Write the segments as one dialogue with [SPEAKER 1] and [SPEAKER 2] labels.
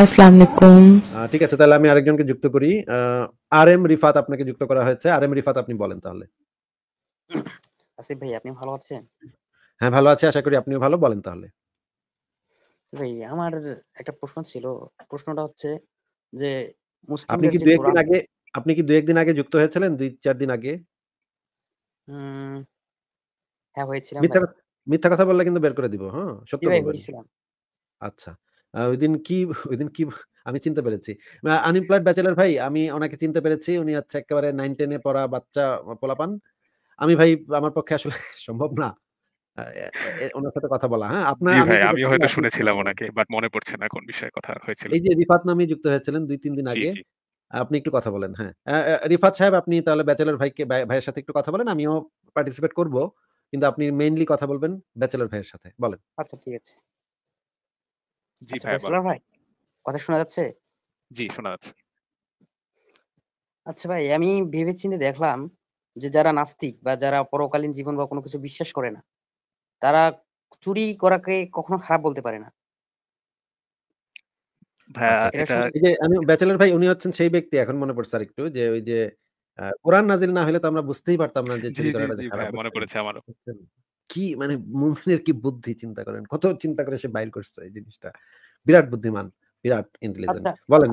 [SPEAKER 1] আসসালামু
[SPEAKER 2] ঠিক আছে তাহলে আমি আরেকজনকে যুক্ত করি আর এম রিফাত আপনাকে যুক্ত করা হয়েছে আর এম রিফাত আপনি বলেন তাহলে
[SPEAKER 3] আসিফ ভাই আপনি ভালো আছেন
[SPEAKER 2] হ্যাঁ ভালো আছি আশা করি আপনিও ভালো বলেন তাহলে
[SPEAKER 3] ভাই আমার একটা প্রশ্ন ছিল প্রশ্নটা হচ্ছে যে মুসলিম আপনি কি দুই আগে
[SPEAKER 2] আপনি কি দুই একদিন আগে যুক্ত হয়েছিলেন দুই চার দিন আগে হ্যাঁ হয়েছিলাম মিথ্যা কথা বললে কিন্তু বের করে দিব হ্যাঁ সত্যি বলবেন আচ্ছা কি কি আমি চিনতে পেরেছি আনএমপ্লয়েড ব্যাচেলার ভাই আমি ওনাকে চিনতে পেরেছি উনি হচ্ছে একেবারে নাইন টেনে পড়া বাচ্চা পোলাপান আমি ভাই আমার পক্ষে আসলে সম্ভব না ওনার সাথে কথা বলা হ্যাঁ আপনার আমি হয়তো
[SPEAKER 4] শুনেছিলাম ওনাকে বাট মনে পড়ছে না কোন বিষয়ে কথা হয়েছিল এই
[SPEAKER 2] যে রিফাত নামে যুক্ত হয়েছিলেন দুই তিন দিন আগে
[SPEAKER 4] আপনি একটু কথা বলেন হ্যাঁ
[SPEAKER 2] রিফাত সাহেব আপনি তাহলে ব্যাচেলর ভাইকে ভাইয়ের সাথে একটু কথা বলেন আমিও পার্টিসিপেট করব কিন্তু আপনি মেইনলি কথা বলবেন ব্যাচেলর ভাইয়ের সাথে বলেন আচ্ছা ঠিক আছে জি আচ্ছা, ভাই
[SPEAKER 3] কথা শোনা যাচ্ছে? জি, শোনা যাচ্ছে। আচ্ছা ভাই আমি ভেবেচিন্তে দেখলাম যে যারা নাস্তিক বা যারা পরকালীন জীবন বা কোনো কিছু বিশ্বাস করে না, তারা চুরি করাকে কখনো খারাপ বলতে পারে না।
[SPEAKER 2] আচ্ছা, আমি ভাই উনি হচ্ছেন সেই ব্যক্তি এখন মনে পড়ছে আরেকটু যে ওই যে কোরআন নাজিল না হলে তো আমরা বুঝতেই পারতাম না যে চুরি করাটা খারাপ মনে পড়েছে আমারও। কি মানে মুমিনের কি বুদ্ধি চিন্তা করেন কত চিন্তা করে সে বাইর করছে এই জিনিসটা বিরাট বুদ্ধিমান বিরাট ইন্টেলিজেন্ট আচ্ছা, বলেন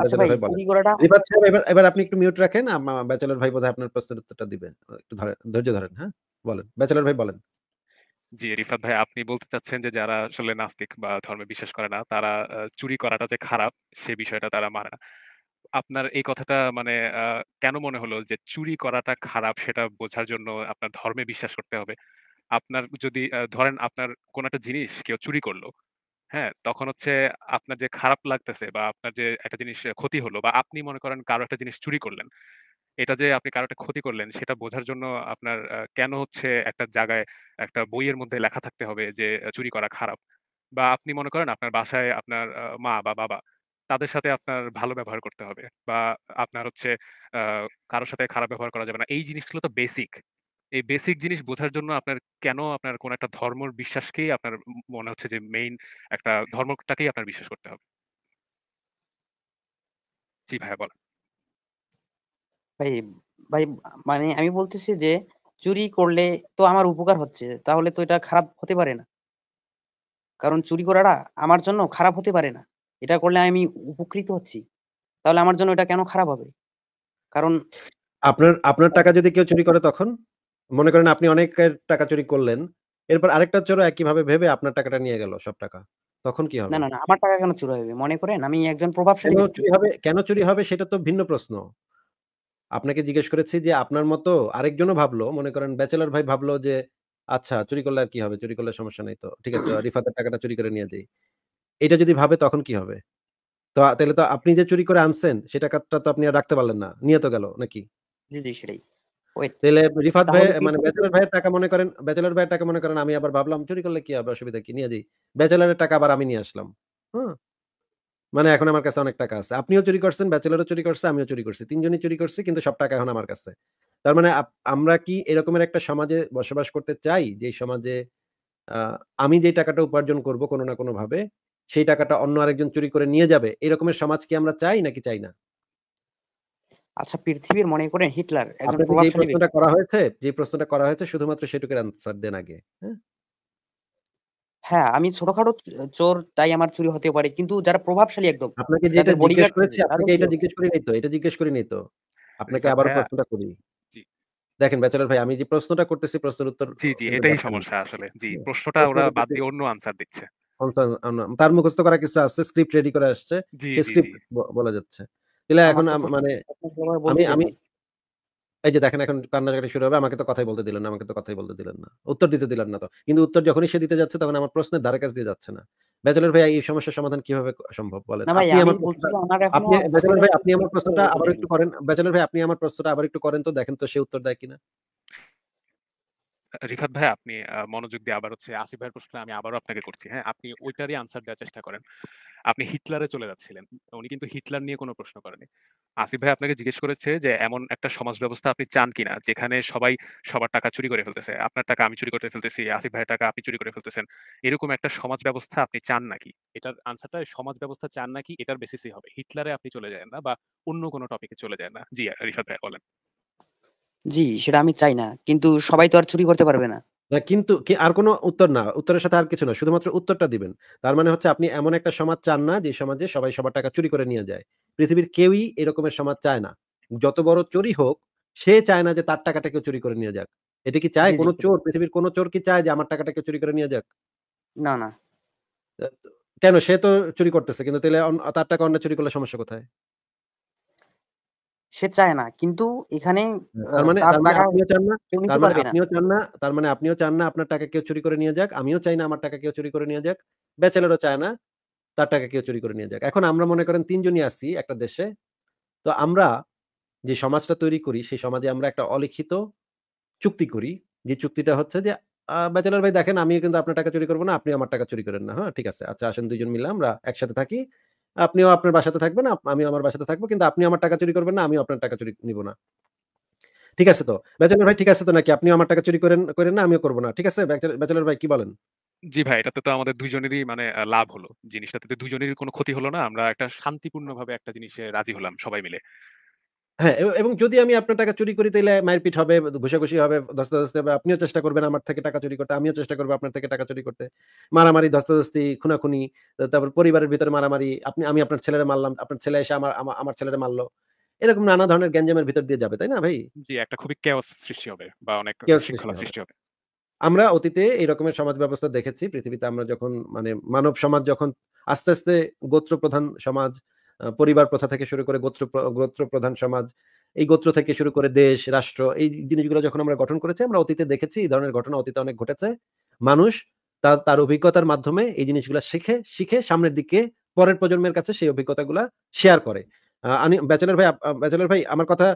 [SPEAKER 2] আচ্ছা এবার আপনি একটু মিউট রাখেন ব্যাচেলর ভাই বোধহয় আপনার প্রশ্নের উত্তরটা দিবেন একটু ধৈর্য ধরেন হ্যাঁ বলেন ব্যাচেলর ভাই বলেন
[SPEAKER 4] জি রিফাত ভাই আপনি বলতে চাচ্ছেন যে যারা আসলে নাস্তিক বা ধর্মে বিশ্বাস করে না তারা চুরি করাটা যে খারাপ সে বিষয়টা তারা মানে না আপনার এই কথাটা মানে কেন মনে হলো যে চুরি করাটা খারাপ সেটা বোঝার জন্য আপনার ধর্মে বিশ্বাস করতে হবে আপনার যদি ধরেন আপনার কোন একটা জিনিস কেউ চুরি করলো হ্যাঁ তখন হচ্ছে আপনার যে খারাপ লাগতেছে বা আপনার যে একটা জিনিস ক্ষতি হলো বা আপনি মনে করেন কারো একটা জিনিস চুরি করলেন এটা যে আপনি কারো একটা ক্ষতি করলেন সেটা বোঝার জন্য আপনার কেন হচ্ছে একটা জায়গায় একটা বইয়ের মধ্যে লেখা থাকতে হবে যে চুরি করা খারাপ বা আপনি মনে করেন আপনার বাসায় আপনার মা বা বাবা তাদের সাথে আপনার ভালো ব্যবহার করতে হবে বা আপনার হচ্ছে কারোর সাথে খারাপ ব্যবহার করা যাবে না এই জিনিসগুলো তো বেসিক এই বেসিক জিনিস বোঝার জন্য আপনার কেন আপনার কোন একটা ধর্মর বিশ্বাসকেই আপনার মনে হচ্ছে যে মেইন একটা ধর্মটাকেই আপনার বিশ্বাস করতে হবে জি ভাই বলেন
[SPEAKER 3] ভাই ভাই মানে আমি বলতেছি যে চুরি করলে তো আমার উপকার হচ্ছে তাহলে তো এটা খারাপ হতে পারে না কারণ চুরি করাটা আমার জন্য খারাপ হতে পারে না এটা করলে আমি উপকৃত হচ্ছি তাহলে আমার জন্য এটা কেন খারাপ হবে কারণ
[SPEAKER 2] আপনার আপনার টাকা যদি কেউ চুরি করে তখন মনে করেন আপনি অনেক টাকা চুরি করলেন। এরপর আরেকটা চোরও একইভাবে ভেবে আপনার টাকাটা নিয়ে গেল সব টাকা। তখন কি হবে? না, না।
[SPEAKER 3] আমার টাকা কেন চুরি হবে মনে করেন আমি একজন প্রভাবশালী কেন চুরি হবে
[SPEAKER 2] কেন চুরি হবে সেটা তো ভিন্ন প্রশ্ন। আপনাকে জিজ্ঞেস করেছি যে আপনার মতো আরেকজনও ভাবলো। মনে করেন ব্যাচেলার ভাই ভাবলো যে, "আচ্ছা চুরি করলে আর কি হবে? চুরি করলে সমস্যা নেই তো। ঠিক আছে রিফাতের টাকাটা চুরি করে নিয়ে যাই।" এটা যদি ভাবে তখন কি হবে? তো তাহলে তো আপনি যে চুরি করে আনছেন সেটা টাকাটা তো আপনি আর রাখতে পারলেন না। নিয়ে তো গেল নাকি? জি, জি সেটাই। তাহলে রিফাত ভাই মানে ভাইয়ের টাকা মনে করেন ভাইয়ের টাকা মনে করেন আমি আবার ভাবলাম চুরি করলে কি হবে অসুবিধা কি নিয়ে টাকা আবার আমি নিয়ে আসলাম হ্যাঁ? মানে এখন আমার কাছে অনেক টাকা আছে আপনিও চুরি করছেন ব্যাচেলারও চুরি করছে আমিও চুরি করছি তিনজনই চুরি করছি কিন্তু সব টাকা এখন আমার কাছে তার মানে আমরা কি এরকমের একটা সমাজে বসবাস করতে চাই যে সমাজে আমি যে টাকাটা উপার্জন করব কোনো না কোনো ভাবে সেই টাকাটা অন্য আরেকজন চুরি করে নিয়ে যাবে এরকমের সমাজ কি আমরা চাই নাকি চাই না আচ্ছা পৃথিবীর মনে করেন হিটলার একজন প্রভাবশালী প্রশ্নটা করা হয়েছে
[SPEAKER 3] যে প্রশ্নটা করা হয়েছে শুধুমাত্র সেটুকের আনসার দেন আগে হ্যাঁ? হ্যাঁ আমি ছোটখাটো চোর তাই আমার চুরি হতে পারে কিন্তু যারা প্রভাবশালী একদম আপনাকে যেটা জিজ্ঞেস করেছে আপনাকে এটা জিজ্ঞেস
[SPEAKER 2] করি নাই তো এটা জিজ্ঞেস করি নাই তো আপনাকে আচ্ছা, আবার হ্যাঁ। প্রশ্নটা করি দেখেন ব্যাচেলর ভাই আমি যে প্রশ্নটা করতেছি প্রশ্নের উত্তর জি জি এটাই সমস্যা আসলে জি হ্যাঁ, প্রশ্নটা
[SPEAKER 4] ওরা বাদ দিয়ে অন্য আনসার দিচ্ছে
[SPEAKER 2] তার মুখস্থ করা কিছু আছে স্ক্রিপ্ট রেডি করে আসছে স্ক্রিপ্ট বলা যাচ্ছে এখন মানে আমি আমি এই যে দেখেন এখন শুরু হবে আমাকে তো কথাই বলতে দিলেন না আমাকে তো কথাই বলতে দিলেন না উত্তর দিতে দিলেন না তো কিন্তু উত্তর যখনই সে দিতে যাচ্ছে তখন আমার প্রশ্নের ধারে কাছ দিয়ে যাচ্ছে না ব্যাচেলর ভাই এই সমস্যার সমাধান কিভাবে সম্ভব বলেন আপনি আমার আপনি ব্যাচেলর ভাই আপনি আমার প্রশ্নটা আবার একটু করেন ব্যাচেলর ভাই আপনি আমার প্রশ্নটা আবার একটু করেন তো দেখেন তো সে উত্তর দেয় কিনা
[SPEAKER 4] রিফাত ভাই আপনি মনোযোগ দিয়ে আবার হচ্ছে আসিফ ভাইয়ের প্রশ্ন আমি আবারও আপনাকে করছি হ্যাঁ আপনি ওইটারই আনসার দেওয়ার চেষ্টা করেন আপনি হিটলারে চলে যাচ্ছিলেন উনি কিন্তু হিটলার নিয়ে কোনো প্রশ্ন করেনি আসিফ ভাই আপনাকে জিজ্ঞেস করেছে যে এমন একটা সমাজ ব্যবস্থা আপনি চান কিনা যেখানে সবাই সবার টাকা চুরি করে ফেলতেছে আপনার টাকা আমি চুরি করতে ফেলতেছি আসিফ ভাইয়ের টাকা আপনি চুরি করে ফেলতেছেন এরকম একটা সমাজ ব্যবস্থা আপনি চান নাকি এটার আনসারটা সমাজ ব্যবস্থা চান নাকি এটার বেসিসই হবে হিটলারে আপনি চলে যায় না বা অন্য কোনো টপিকে চলে যায় না জি রিফাত ভাই বলেন
[SPEAKER 3] জি সেটা আমি চাই না কিন্তু সবাই তো আর চুরি করতে পারবে না না কিন্তু কি আর কোনো উত্তর না।
[SPEAKER 2] উত্তরের সাথে আর কিছু না। শুধুমাত্র উত্তরটা দিবেন। তার মানে হচ্ছে আপনি এমন একটা সমাজ চান না যে সমাজে সবাই সবার টাকা চুরি করে নিয়ে যায়। পৃথিবীর কেউই এরকমের সমাজ চায় না। যত বড় চোরই হোক, সে চায় না যে তার টাকাটা কেউ চুরি করে নিয়ে যাক। এটা কি চায় কোনো চোর? পৃথিবীর কোনো চোর কি চায় যে আমার টাকাটা কেউ চুরি করে নিয়ে যাক? না, না। কেন সে তো চুরি করতেছে। কিন্তু তাহলে তার টাকা অন্য চুরি করলে সমস্যা কোথায়? সে চায় না কিন্তু এখানে তার মানে আপনিও চান না আপনার টাকা কেউ চুরি করে নিয়ে যাক আমিও চাই না আমার টাকা কেউ চুরি করে নিয়ে যাক ব্যাচেলারও চায় না তার টাকা কেউ চুরি করে নিয়ে যাক এখন আমরা মনে করেন তিনজনই আসি একটা দেশে তো আমরা যে সমাজটা তৈরি করি সেই সমাজে আমরা একটা অলিখিত চুক্তি করি যে চুক্তিটা হচ্ছে যে ব্যাচেলার ভাই দেখেন আমিও কিন্তু আপনার টাকা চুরি করবো না আপনি আমার টাকা চুরি করেন না হ্যাঁ ঠিক আছে আচ্ছা আসেন দুজন মিলে আমরা একসাথে থাকি আপনিও আপনার বাসাতে থাকবেন আমিও আমার বাসাতে থাকবো কিন্তু আপনি আমার টাকা চুরি করবেন না আমি আপনার টাকা চুরি নিব না ঠিক আছে তো ব্যাচেলার ভাই ঠিক আছে তো নাকি আপনিও আমার টাকা চুরি করেন করেন না আমিও করবো না ঠিক আছে ব্যাচেলার ভাই কি বলেন
[SPEAKER 4] জি ভাই এটাতে তো আমাদের দুজনেরই মানে লাভ হলো জিনিসটাতে দুজনেরই কোনো ক্ষতি হলো না আমরা একটা শান্তিপূর্ণভাবে একটা জিনিসে রাজি হলাম সবাই মিলে
[SPEAKER 2] হ্যাঁ এবং যদি আমি আপনার টাকা চুরি করি তাহলে মারপিট হবে, ঘষাঘষি হবে, ধস্তাধস্তি হবে। আপনিও চেষ্টা করবেন আমার থেকে টাকা চুরি করতে, আমিও চেষ্টা করবো আপনার থেকে টাকা চুরি করতে। মারামারি, ধস্তাধস্তি, খুনাখুনি, তারপর পরিবারের ভিতরে মারামারি, আপনি আমি আপনার ছেলেরা মারলাম, আপনার ছেলে এসে আমার আমার ছেলেরা মারলো এরকম নানা ধরনের গ্যাঞ্জামের ভিতর দিয়ে যাবে, তাই না ভাই?
[SPEAKER 4] জি, একটা খুবই chaos সৃষ্টি হবে বা অনেক সৃষ্টি হবে।
[SPEAKER 2] আমরা অতীতে এই রকমের সমাজ ব্যবস্থা দেখেছি। পৃথিবীতে আমরা যখন মানে মানব সমাজ যখন আস্তে, আস্তে গোত্র প্রধান সমাজ পরিবার প্রথা থেকে শুরু করে গোত্র গোত্র প্রধান সমাজ এই গোত্র থেকে শুরু করে দেশ রাষ্ট্র এই জিনিসগুলো যখন আমরা গঠন করেছি আমরা অতীতে দেখেছি এই ধরনের ঘটনা অতীতে অনেক ঘটেছে মানুষ তার তার অভিজ্ঞতার মাধ্যমে এই জিনিসগুলো শিখে শিখে সামনের দিকে পরের প্রজন্মের কাছে সেই অভিজ্ঞতাগুলো শেয়ার করে আমি ব্যাচেলার ভাই ব্যাচেলার ভাই আমার কথা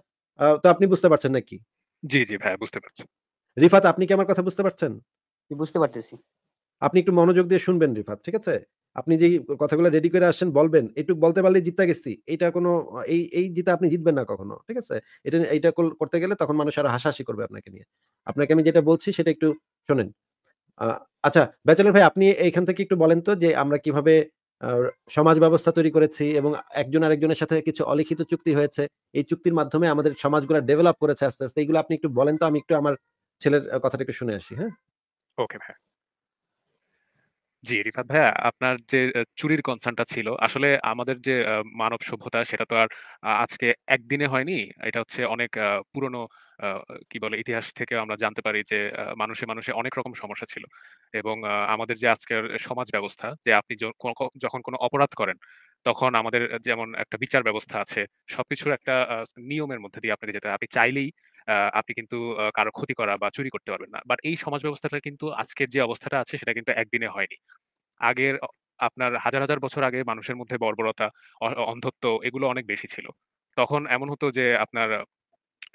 [SPEAKER 2] তো আপনি বুঝতে পারছেন নাকি
[SPEAKER 4] জি জি ভাই বুঝতে পারছি
[SPEAKER 2] রিফাত আপনি কি আমার কথা বুঝতে পারছেন বুঝতে পারতেছি আপনি একটু মনোযোগ দিয়ে শুনবেন রিফাত ঠিক আছে আপনি যে কথাগুলো রেডি করে আসছেন বলবেন এটুকু বলতে পারলে জিতা গেছি এটা কোনো এই এই জিতা আপনি জিতবেন না কখনো ঠিক আছে এটা এটা করতে গেলে তখন মানুষ আরো হাসাহাসি করবে আপনাকে নিয়ে আপনাকে আমি যেটা বলছি সেটা একটু শোনেন আচ্ছা ব্যাচেলার ভাই আপনি এইখান থেকে একটু বলেন তো যে আমরা কিভাবে সমাজ ব্যবস্থা তৈরি করেছি এবং একজন আরেকজনের সাথে কিছু অলিখিত চুক্তি হয়েছে এই চুক্তির মাধ্যমে আমাদের সমাজগুলো ডেভেলপ করেছে আস্তে আস্তে এইগুলো আপনি একটু বলেন তো আমি একটু আমার ছেলের কথাটা একটু শুনে আসি হ্যাঁ
[SPEAKER 4] ওকে ভাই জি, রিফাত ভাইয়া আপনার যে চুরির কনসার্নটা ছিল, আসলে আমাদের যে মানব সভ্যতা সেটা তো আর আজকে একদিনে হয়নি। এটা হচ্ছে অনেক পুরনো কি বলে ইতিহাস থেকে আমরা জানতে পারি যে মানুষে, মানুষে অনেক রকম সমস্যা ছিল। এবং আমাদের যে আজকের সমাজ ব্যবস্থা যে আপনি যখন কোনো অপরাধ করেন তখন আমাদের যেমন একটা বিচার ব্যবস্থা আছে। সবকিছুর একটা নিয়মের মধ্যে দিয়ে আপনাকে যেতে হয়। আপনি চাইলেই আপনি কিন্তু কারো ক্ষতি করা বা চুরি করতে পারবেন না বাট এই সমাজ ব্যবস্থাটা কিন্তু আজকের যে অবস্থাটা আছে সেটা কিন্তু একদিনে হয়নি আগের আপনার হাজার হাজার বছর আগে মানুষের মধ্যে বর্বরতা অন্ধত্ব এগুলো অনেক বেশি ছিল তখন এমন হতো যে আপনার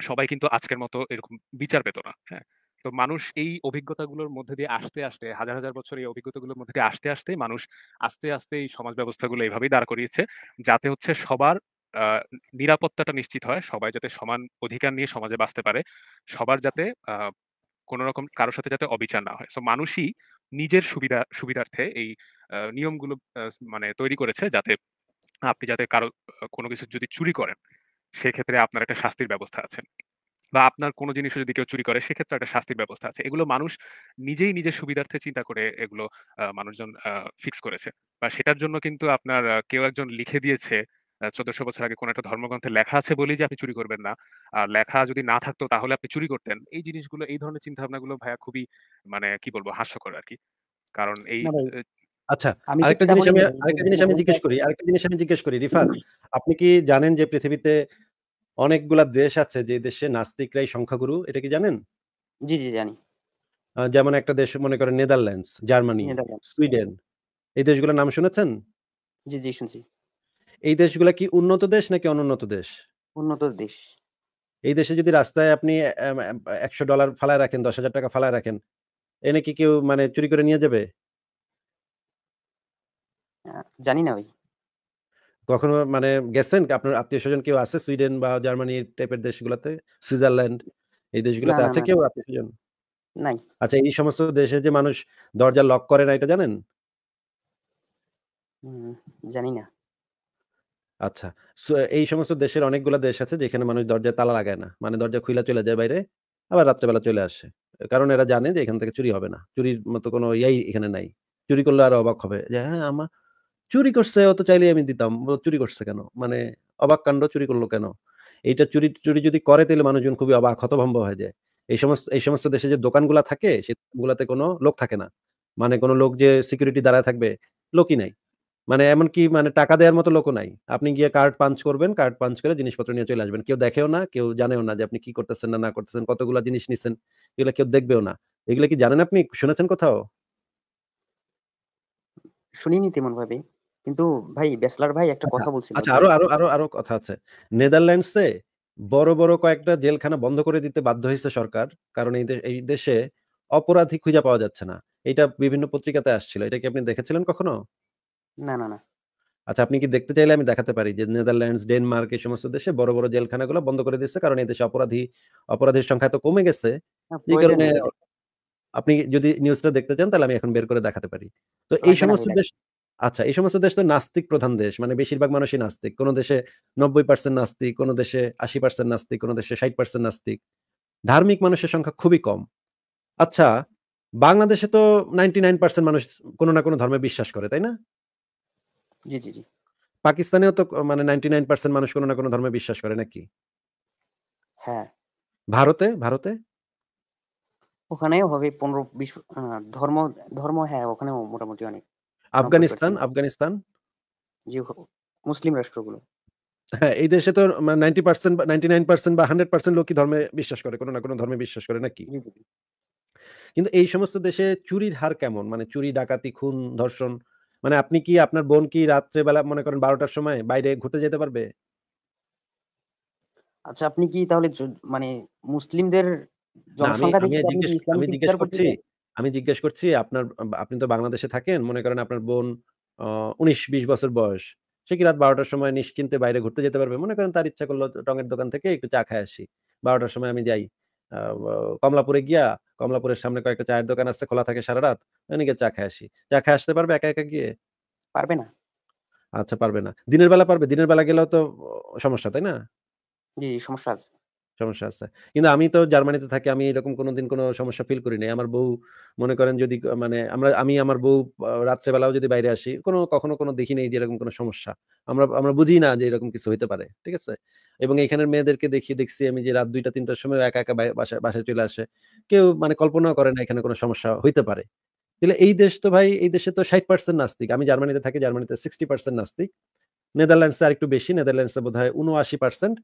[SPEAKER 4] সবাই কিন্তু আজকের মতো এরকম বিচার পেত না হ্যাঁ তো মানুষ এই অভিজ্ঞতাগুলোর মধ্যে দিয়ে আসতে আসতে হাজার হাজার বছর এই অভিজ্ঞতাগুলোর মধ্যে দিয়ে আসতে আসতে মানুষ আস্তে আস্তে এই সমাজ ব্যবস্থাগুলো এইভাবেই দাঁড় করিয়েছে যাতে হচ্ছে সবার নিরাপত্তাটা নিশ্চিত হয় সবাই যাতে সমান অধিকার নিয়ে সমাজে বাঁচতে পারে সবার যাতে কোনো রকম কারোর সাথে যাতে অবিচার না হয় সো মানুষই নিজের সুবিধা সুবিধার্থে এই নিয়মগুলো মানে তৈরি করেছে যাতে আপনি যাতে কারো কোনো কিছু যদি চুরি করেন সেক্ষেত্রে আপনার একটা শাস্তির ব্যবস্থা আছে বা আপনার কোনো জিনিস যদি কেউ চুরি করে সেক্ষেত্রে একটা শাস্তির ব্যবস্থা আছে এগুলো মানুষ নিজেই নিজের সুবিধার্থে চিন্তা করে এগুলো মানুষজন ফিক্স করেছে বা সেটার জন্য কিন্তু আপনার কেউ একজন লিখে দিয়েছে চোদ্দশো বছর আগে কোন একটা ধর্মগ্রন্থে লেখা আছে বলেই যে আপনি চুরি করবেন না আর লেখা যদি না থাকতো তাহলে আপনি চুরি করতেন এই জিনিসগুলো এই ধরনের চিন্তা গুলো ভাইয়া খুবই মানে কি বলবো হাস্যকর আর কি কারণ এই মানে
[SPEAKER 2] আচ্ছা আরেকটা জিনিস আমি আরেকটা জিনিস আমি জিজ্ঞেস করি আরেকটা জিনিস আমি জিজ্ঞেস করি রিফাত আপনি কি জানেন যে পৃথিবীতে অনেকগুলা দেশ আছে যে দেশে নাস্তিকরাই সংখ্যাগুরু এটা কি জানেন জি জি জানি যেমন একটা দেশ মনে করেন নেদারল্যান্ডস জার্মানি সুইডেন হ্যাঁ। এই দেশগুলোর নাম শুনেছেন জি জি শুনছি এই দেশগুলো কি উন্নত দেশ নাকি অনুন্নত দেশ উন্নত দেশ এই দেশে যদি রাস্তায় আপনি একশো ডলার ফালায় রাখেন দশ হাজার টাকা ফালায় রাখেন এ নাকি কেউ মানে চুরি করে নিয়ে যাবে জানি না ভাই কখনো মানে গেছেন আপনার আত্মীয় স্বজন কেউ আছে সুইডেন বা জার্মানি টাইপের দেশগুলোতে সুইজারল্যান্ড এই দেশগুলোতে আছে কেউ
[SPEAKER 3] আত্মীয় স্বজন নাই
[SPEAKER 2] আচ্ছা এই সমস্ত দেশে যে মানুষ দরজা লক করে না এটা জানেন জানি না আচ্ছা। এই সমস্ত দেশের অনেকগুলা দেশ আছে যেখানে মানুষ দরজায় তালা লাগায় না। মানে দরজা খুলে চলে যায় বাইরে। আবার রাত্রেবেলা চলে আসে। কারণ এরা জানে যে এখান থেকে চুরি হবে না। চুরির মতো কোনো ইয়াই এখানে নাই। চুরি করলে আরো অবাক হবে। যে হ্যাঁ, আমার চুরি করছে অত চাইলে চাইলেই আমি দিতাম। চুরি করছে কেন? মানে অবাক কাণ্ড চুরি করলো কেন? এইটা চুরি, চুরি যদি করে তাহলে মানুষজন খুবই অবাক হতভম্ব হয়ে যায়। এই সমস্ত এই সমস্ত দেশে যে দোকানগুলা থাকে সেগুলাতে কোনো লোক থাকে না। মানে কোনো লোক যে সিকিউরিটি দাঁড়ায় থাকবে, লোকই নাই। মানে এমনকি মানে টাকা দেওয়ার মতো লোকও নাই আপনি গিয়ে কার্ড পাঞ্চ করবেন কার্ড পাঞ্চ করে জিনিসপত্র নিয়ে চলে আসবেন কেউ দেখেও না কেউ জানেও না যে আপনি কি করতেছেন না না করতেছেন কতগুলো জিনিস নিছেন এগুলো কেউ দেখবেও না এগুলো কি জানেন আপনি শুনেছেন কোথাও শুনিনি
[SPEAKER 3] তেমন ভাবে কিন্তু ভাই বেসলার ভাই একটা আচ্ছা, কথা বলছি আচ্ছা আরো আরো আরো আরো
[SPEAKER 2] কথা আছে নেদারল্যান্ডসে বড় বড় কয়েকটা জেলখানা বন্ধ করে দিতে বাধ্য হয়েছে সরকার কারণ এই দেশে অপরাধী খুঁজে পাওয়া যাচ্ছে না এটা বিভিন্ন পত্রিকাতে আসছিল এটা কি আপনি দেখেছিলেন কখনো না না না আচ্ছা আপনি কি দেখতে চাইলে আমি দেখাতে পারি যে নেদারল্যান্ডস ডেনমার্ক এই সমস্ত দেশে বড় বড় জেলখানাগুলো বন্ধ করে দিয়েছে কারণ এই দেশে অপরাধী অপরাধের সংখ্যা তো কমে গেছে হ্যাঁ, এই কারণে আপনি যদি নিউজটা দেখতে চান তাহলে আমি এখন বের করে দেখাতে পারি তো এই আচ্ছা, সমস্ত দেশ আচ্ছা এই সমস্ত দেশ তো নাস্তিক প্রধান দেশ মানে বেশিরভাগ মানুষই নাস্তিক কোনো দেশে নব্বই পার্সেন্ট নাস্তিক কোনো দেশে আশি পার্সেন্ট নাস্তিক কোনো দেশে ষাট পার্সেন্ট নাস্তিক ধার্মিক মানুষের সংখ্যা খুবই কম আচ্ছা বাংলাদেশে তো নাইনটি নাইন পার্সেন্ট মানুষ কোনো না কোনো ধর্মে বিশ্বাস করে তাই না জি জি জি পাকিস্তানেও তো মানে 99% মানুষ কোনো না কোনো ধর্মে বিশ্বাস করে নাকি হ্যাঁ ভারতে
[SPEAKER 3] ভারতে ওখানেও হবে 15 20 ধর্ম ধর্ম হ্যাঁ ওখানেও মোটামুটি অনেক আফগানিস্তান আফগানিস্তান জি মুসলিম রাষ্ট্রগুলো
[SPEAKER 2] হ্যাঁ এই দেশে তো নাইনটি পার্সেন্ট নাইন পার্সেন্ট বা হান্ড্রেড লোকই ধর্মে বিশ্বাস করে কোনো না কোনো ধর্মে বিশ্বাস করে নাকি কিন্তু এই সমস্ত দেশে চুরির হার কেমন মানে চুরি ডাকাতি খুন ধর্ষণ মানে আপনি কি আপনার বোন কি রাত্রে বেলা মনে করেন বারোটার সময় বাইরে ঘুরতে যেতে পারবে
[SPEAKER 3] আচ্ছা আপনি কি তাহলে মানে মুসলিমদের জনসংখ্যা দেখে আমি জিজ্ঞেস করছি
[SPEAKER 2] আমি জিজ্ঞেস করছি আপনার আপনি তো বাংলাদেশে থাকেন মনে করেন আপনার বোন উনিশ বিশ বছর বয়স সে কি রাত বারোটার সময় নিশ্চিন্তে বাইরে ঘুরতে যেতে পারবে মনে করেন তার ইচ্ছা করলো টঙের দোকান থেকে একটু চা খায় আসি বারোটার সময় আমি যাই কমলাপুরে গিয়া কমলাপুরের সামনে কয়েকটা চায়ের দোকান আছে খোলা থাকে সারা রাত ওখানে চা খাই আসি চা খাই আসতে পারবে একা একা গিয়ে পারবে না আচ্ছা পারবে না দিনের বেলা পারবে দিনের বেলা গেলেও তো সমস্যা তাই না জি সমস্যা আছে সমস্যা আছে কিন্তু আমি তো জার্মানিতে থাকি আমি এরকম কোনোদিন কোনো সমস্যা ফিল করি নাই আমার বউ মনে করেন যদি মানে আমরা আমি আমার বউ রাত্রেবেলাও যদি বাইরে আসি কোনো কখনো কোনো দেখি নেই যে এরকম কোনো সমস্যা আমরা আমরা বুঝি না যে এরকম কিছু হইতে পারে ঠিক আছে এবং এখানের মেয়েদেরকে দেখি দেখছি আমি যে রাত দুইটা তিনটার সময় একা একা বাসায় বাসায় চলে আসে কেউ মানে কল্পনাও করে না এখানে কোনো সমস্যা হইতে পারে তাহলে এই দেশ তো ভাই এই দেশে তো ষাট পার্সেন্ট নাস্তিক আমি জার্মানিতে থাকি জার্মানিতে সিক্সটি পার্সেন্ট নাস্তিক নেদারল্যান্ডসে আর একটু বেশি নেদারল্যান্ডসে বোধ হয় উনআশি পার্সেন্ট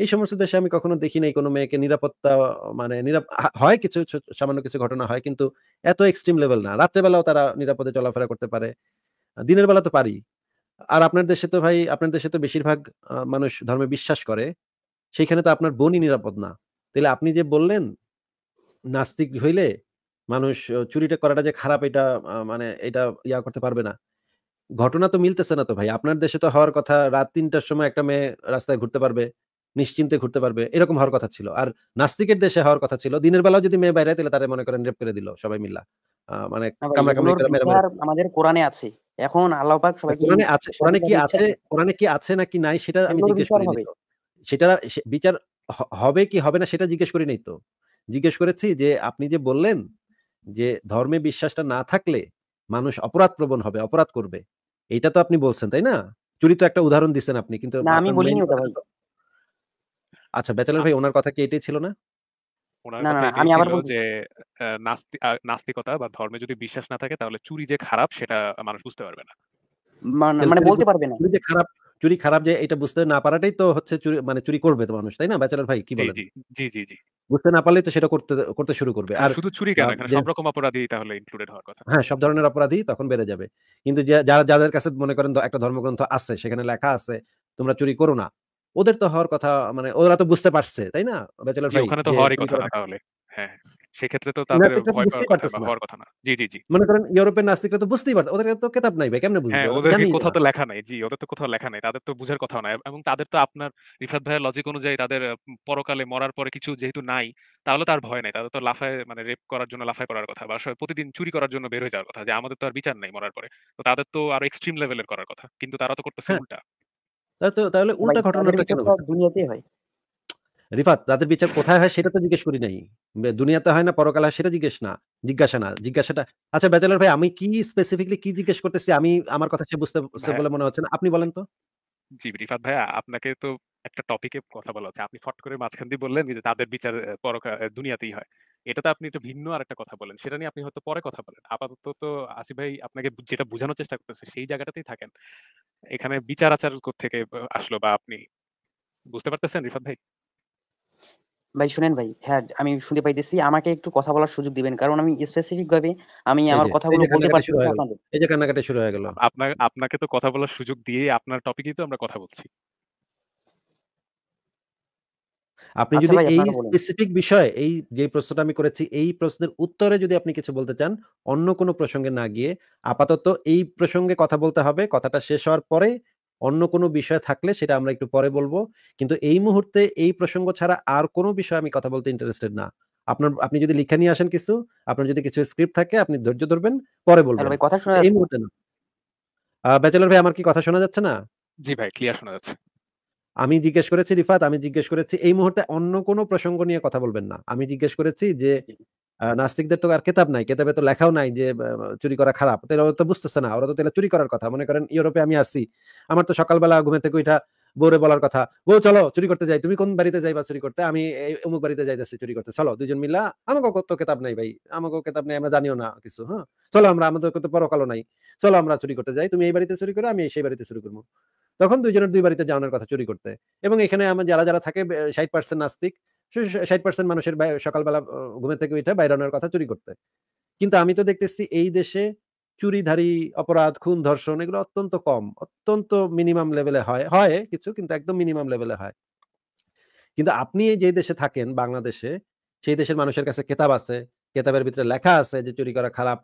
[SPEAKER 2] এই সমস্ত দেশে আমি কখনো দেখি নাই কোনো মেয়েকে নিরাপত্তা মানে হয় কিছু সামান্য কিছু ঘটনা হয় কিন্তু এত এক্সট্রিম লেভেল না রাত্রেবেলাও তারা নিরাপদে চলাফেরা করতে পারে দিনের বেলা তো পারি আর আপনার দেশে তো ভাই আপনার দেশে তো বেশিরভাগ মানুষ ধর্মে বিশ্বাস করে সেইখানে তো আপনার বোনই নিরাপদ না তাহলে আপনি যে বললেন নাস্তিক হইলে মানুষ চুরিটা করাটা যে খারাপ এটা মানে এটা ইয়া করতে পারবে না ঘটনা তো মিলতেছে না তো ভাই আপনার দেশে তো হওয়ার কথা রাত তিনটার সময় একটা মেয়ে রাস্তায় ঘুরতে পারবে নিশ্চিন্তে ঘুরতে পারবে এরকম হওয়ার কথা ছিল আর নাস্তিকের দেশে হওয়ার কথা ছিল দিনের বেলাও যদি মেয়ে বাইরে তাহলে তারা মনে করেন রেপ করে দিল সবাই মিল্লা মানে
[SPEAKER 3] আমাদের কোরআনে আছে এখন আল্লাহ পাক কোরআনে আছে কোরআনে কি আছে
[SPEAKER 2] কোরআনে কি আছে নাকি নাই সেটা আমি জিজ্ঞেস করি সেটা বিচার হবে কি হবে না সেটা জিজ্ঞেস করি নাই তো জিজ্ঞেস করেছি যে আপনি যে বললেন যে ধর্মে বিশ্বাসটা না থাকলে মানুষ অপরাধ প্রবণ হবে অপরাধ করবে এটা তো আপনি বলছেন তাই না চুরি তো একটা উদাহরণ দিচ্ছেন আপনি কিন্তু আমি বলিনি ওটা ভাই আচ্ছা বেচেলার ভাই ওনার কথা কি এটাই ছিল না
[SPEAKER 4] আমি আবার যে নাস্তিকতা বা ধর্মে যদি বিশ্বাস না থাকে তাহলে চুরি যে খারাপ সেটা মানুষ বুঝতে পারবে না
[SPEAKER 3] মানে বলতে পারবে না যে খারাপ চুরি
[SPEAKER 2] খারাপ যে এটা বুঝতে না পারাটাই তো হচ্ছে চুরি মানে চুরি করবে তো মানুষ তাই না বেচারার ভাই কি বলেন জি জি জি বুঝতে না পারলে তো সেটা করতে করতে শুরু করবে মানে আর শুধু চুরি কেন এখানে সব
[SPEAKER 4] রকম অপরাধী তাহলে ইনক্লুডেড হওয়ার কথা
[SPEAKER 2] হ্যাঁ সব ধরনের অপরাধী তখন বেড়ে যাবে কিন্তু যারা যাদের কাছে মনে করেন একটা ধর্মগ্রন্থ আছে সেখানে লেখা আছে
[SPEAKER 4] তোমরা চুরি করো না
[SPEAKER 2] ওদের তো হওয়ার কথা মানে ওরা তো বুঝতে পারছে তাই না ব্যাচেলর ভাই ওখানে তো হওয়ারই কথা না
[SPEAKER 4] তাহলে হ্যাঁ সেক্ষেত্রে তো তাদের ভয় পাওয়ার কথা না জি জি জি
[SPEAKER 2] মনে করেন ইউরোপের নাস্তিকরা তো বুঝতেই পারতো ওদের তো কেতাব নাই ভাই কেমনে বুঝবে হ্যাঁ ওদের কোথাও
[SPEAKER 4] তো লেখা নাই জি ওদের তো কোথাও লেখা নাই তাদের তো বুঝার কথা না এবং তাদের তো আপনার রিফাত ভাইয়ের লজিক অনুযায়ী তাদের পরকালে মরার পরে কিছু যেহেতু নাই তাহলে তার ভয় নাই তাদের তো লাফায় মানে রেপ করার জন্য লাফায় করার কথা বা প্রতিদিন চুরি করার জন্য বের হয়ে যাওয়ার কথা যে আমাদের তো আর বিচার নাই মরার পরে তো তাদের তো আরো এক্সট্রিম লেভেলের করার কথা কিন্তু তারা তো করতেছে হ্যাঁ। উল্টা
[SPEAKER 2] তাহলে উল্টা ঘটনাটা কেন দুনিয়াতেই হয় রিফাত তাদের বিচার কোথায় হয় সেটা তো জিজ্ঞেস করি নাই দুনিয়াতে হয় না পরকালে হয় সেটা জিজ্ঞেস না জিজ্ঞাসা না জিজ্ঞাসাটা আচ্ছা ব্যাচেলার ভাই আমি কি স্পেসিফিকলি কি জিজ্ঞেস করতেছি আমি আমার কথা সে বুঝতে বলে মনে হচ্ছে না আপনি বলেন তো
[SPEAKER 4] জি রিফাত ভাইয়া আপনাকে তো একটা টপিকে কথা বলা হচ্ছে আপনি ফট করে মাঝখান দিয়ে বললেন যে তাদের বিচার পরকা দুনিয়াতেই হয় এটাতে আপনি একটা ভিন্ন আর একটা কথা বলেন সেটা নিয়ে আপনি হয়তো পরে কথা বলেন আপাতত তো আসিফ ভাই আপনাকে যেটা বোঝানোর চেষ্টা করতেছে সেই জায়গাটাতেই থাকেন এখানে বিচার আচার থেকে আসলো বা আপনি বুঝতে পারতেছেন রিফাত ভাই
[SPEAKER 3] ভাই শুনেন ভাই হ্যাঁ আমি শুনতে পাইতেছি আমাকে একটু কথা বলার সুযোগ দিবেন কারণ আমি স্পেসিফিক ভাবে আমি আমার কথাগুলো বলতে পারছি
[SPEAKER 4] এই যে
[SPEAKER 2] কান্নাকাটি শুরু হয়ে গেল
[SPEAKER 4] আপনাকে আপনাকে তো কথা বলার সুযোগ দিয়ে আপনার টপিকেই তো আমরা কথা বলছি
[SPEAKER 2] আপনি আচ্ছা যদি এই স্পেসিফিক বিষয়ে এই যে প্রশ্নটা আমি করেছি এই প্রশ্নের উত্তরে যদি আপনি কিছু বলতে চান অন্য কোনো প্রসঙ্গে না গিয়ে আপাতত এই প্রসঙ্গে কথা বলতে হবে কথাটা শেষ হওয়ার পরে অন্য কোনো বিষয় থাকলে সেটা আমরা একটু পরে বলবো কিন্তু এই মুহূর্তে এই প্রসঙ্গ ছাড়া আর কোনো বিষয় আমি কথা বলতে ইন্টারেস্টেড না আপনার আপনি যদি লিখে নিয়ে আসেন কিছু আপনার যদি কিছু স্ক্রিপ্ট থাকে আপনি ধৈর্য ধরবেন পরে বলবেন কথা এই মুহূর্তে না ব্যাচেলর ভাই আমার কি কথা শোনা যাচ্ছে না
[SPEAKER 4] জি ভাই ক্লিয়ার শোনা যাচ্ছে
[SPEAKER 2] আমি জিজ্ঞেস করেছি রিফাত আমি জিজ্ঞেস করেছি এই মুহূর্তে অন্য কোনো প্রসঙ্গ নিয়ে কথা বলবেন না আমি জিজ্ঞেস করেছি যে নাস্তিকদের তো আর কেতাব নাই কেতাবে তো লেখাও নাই যে চুরি করা খারাপ তাহলে ওরা তো বুঝতেছে না ওরা তো তাহলে চুরি করার কথা মনে করেন ইউরোপে আমি আসি আমার তো সকালবেলা ঘুমে থেকে ওইটা বউরে বলার কথা বউ চলো চুরি করতে যাই তুমি কোন বাড়িতে যাইবা চুরি করতে আমি অমুক বাড়িতে যাইতেছি চুরি করতে চলো দুজন মিলা আমাকে কত কেতাব নাই ভাই আমাকে কেতাব নাই আমরা জানিও না কিছু হ্যাঁ চলো আমরা আমাদের কত পরকালো নাই চলো আমরা চুরি করতে যাই তুমি এই বাড়িতে চুরি করো আমি সেই বাড়িতে চুরি করবো তখন দুইজনের দুই বাড়িতে যাওয়ানোর কথা চুরি করতে এবং এখানে আমার যারা যারা থাকে ষাট পার্সেন্ট নাস্তিক ষাট পার্সেন্ট মানুষের সকালবেলা ঘুমে থেকে উঠে বাইরে কথা চুরি করতে কিন্তু আমি তো দেখতেছি এই দেশে চুরিধারী অপরাধ খুন ধর্ষণ এগুলো অত্যন্ত কম অত্যন্ত মিনিমাম লেভেলে হয় হয় কিছু কিন্তু একদম মিনিমাম লেভেলে হয় কিন্তু আপনি যে দেশে থাকেন বাংলাদেশে সেই দেশের মানুষের কাছে কেতাব আছে কেতাবের ভিতরে লেখা আছে যে চুরি করা খারাপ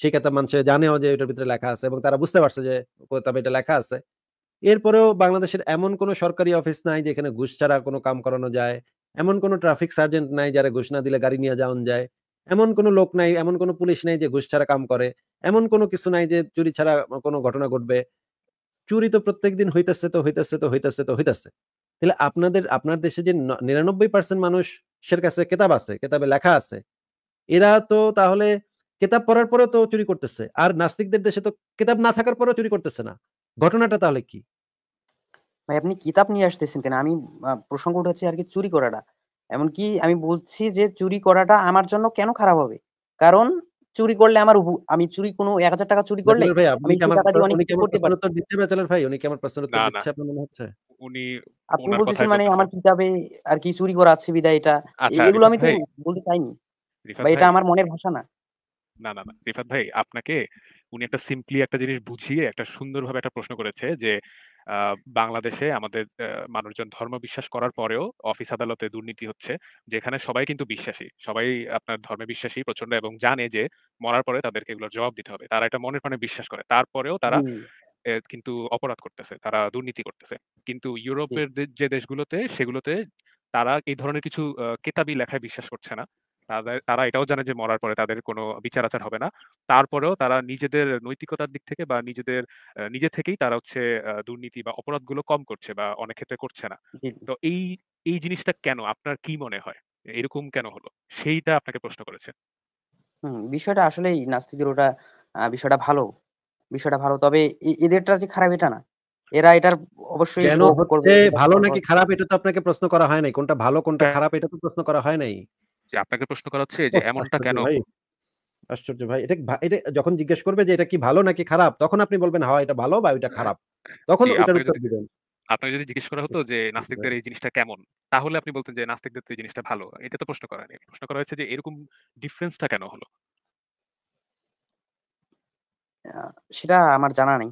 [SPEAKER 2] সেই কেতাব মানুষের জানেও যে এটার ভিতরে লেখা আছে এবং তারা বুঝতে পারছে যে কেতাবে এটা লেখা আছে এরপরেও বাংলাদেশের এমন কোনো সরকারি অফিস নাই যেখানে ঘুষ ছাড়া কোনো কাম করানো যায় এমন কোনো ট্রাফিক সার্জেন্ট নাই যারা ঘুষ না দিলে গাড়ি নিয়ে যাওয়া যায় এমন কোনো লোক নাই এমন কোনো পুলিশ নাই যে ঘুষ ছাড়া কাম করে এমন কোনো কিছু নাই যে চুরি ছাড়া কোনো ঘটনা ঘটবে চুরি তো প্রত্যেক দিন হইতেছে তো হইতেছে তো হইতেছে তো হইতেছে তাহলে আপনাদের আপনার দেশে যে নিরানব্বই পার্সেন্ট মানুষের কাছে কেতাব আছে কেতাবে লেখা আছে এরা তো তাহলে কেতাব পড়ার পরেও তো চুরি করতেছে
[SPEAKER 3] আর নাস্তিকদের দেশে তো কেতাব না থাকার পরেও চুরি করতেছে না ঘটনাটা তাহলে কি ভাই আপনি কিতাব নিয়ে আসতেছেন কেন আমি প্রসঙ্গ উঠেছি আর কি চুরি করাটা এমনকি আমি বলছি যে চুরি করাটা আমার জন্য কেন খারাপ হবে কারণ চুরি করলে আমার আমি চুরি কোনো এক হাজার টাকা চুরি করলে আমি উত্তর
[SPEAKER 2] দিতে ভাই উনি কি আমার প্রশ্নের উত্তর মনে হচ্ছে
[SPEAKER 4] উনি আপনি বলতেছেন মানে আমার
[SPEAKER 3] কিতাবে আর কি চুরি করা আছে বিদায় এটা আচ্ছা, এগুলো আমি তো বলতে চাইনি ভাই এটা আমার মনের ভাষা না
[SPEAKER 4] না না না রিফাত ভাই আপনাকে উনি একটা সিম্পলি একটা জিনিস বুঝিয়ে একটা সুন্দরভাবে একটা প্রশ্ন করেছে যে বাংলাদেশে আমাদের মানুষজন ধর্ম বিশ্বাস করার পরেও অফিস আদালতে দুর্নীতি হচ্ছে যেখানে সবাই কিন্তু বিশ্বাসী সবাই আপনার ধর্মে বিশ্বাসী প্রচন্ড এবং জানে যে মরার পরে তাদেরকে এগুলোর জবাব দিতে হবে তারা এটা মনের প্রাণে বিশ্বাস করে তারপরেও তারা কিন্তু অপরাধ করতেছে তারা দুর্নীতি করতেছে কিন্তু ইউরোপের যে দেশগুলোতে সেগুলোতে তারা এই ধরনের কিছু কেতাবি লেখায় বিশ্বাস করছে না তাদের তারা এটাও জানে যে মরার পরে তাদের কোনো বিচার আচার হবে না তারপরেও তারা নিজেদের নৈতিকতার দিক থেকে বা নিজেদের নিজে থেকেই তারা হচ্ছে দুর্নীতি বা অপরাধগুলো কম করছে বা অনেক ক্ষেত্রে করছে না তো এই এই জিনিসটা কেন আপনার কি মনে হয় এরকম কেন হলো সেইটা আপনাকে প্রশ্ন করেছে
[SPEAKER 3] বিষয়টা আসলেই নাস্তিকের ওটা বিষয়টা ভালো বিষয়টা ভালো তবে এদেরটা যে খারাপ এটা না এরা এটার অবশ্যই ভালো নাকি খারাপ এটা তো আপনাকে প্রশ্ন করা হয় নাই কোনটা ভালো কোনটা হ্যাঁ। খারাপ এটা তো প্রশ্ন করা হয় নাই
[SPEAKER 4] যে আপনাকে প্রশ্ন করা হচ্ছে যে এমনটা কেন?
[SPEAKER 2] আশ্চর্য ভাই। এটা যখন জিজ্ঞেস করবে যে এটা কি ভালো নাকি খারাপ? তখন আপনি বলবেন, হ্যাঁ এটা ভালো বা এটা খারাপ।"
[SPEAKER 4] তখন এটার উত্তর দিবেন। আপনি যদি জিজ্ঞেস করা হতো যে নাস্তিকদের হ্যাঁ। এই জিনিসটা কেমন? তাহলে আপনি বলতেন যে নাস্তিকদের এই জিনিসটা ভালো। এটা তো প্রশ্ন করা নেই প্রশ্ন করা হয়েছে যে এরকম ডিফারেন্সটা কেন হলো?
[SPEAKER 3] সেটা আমার জানা নেই।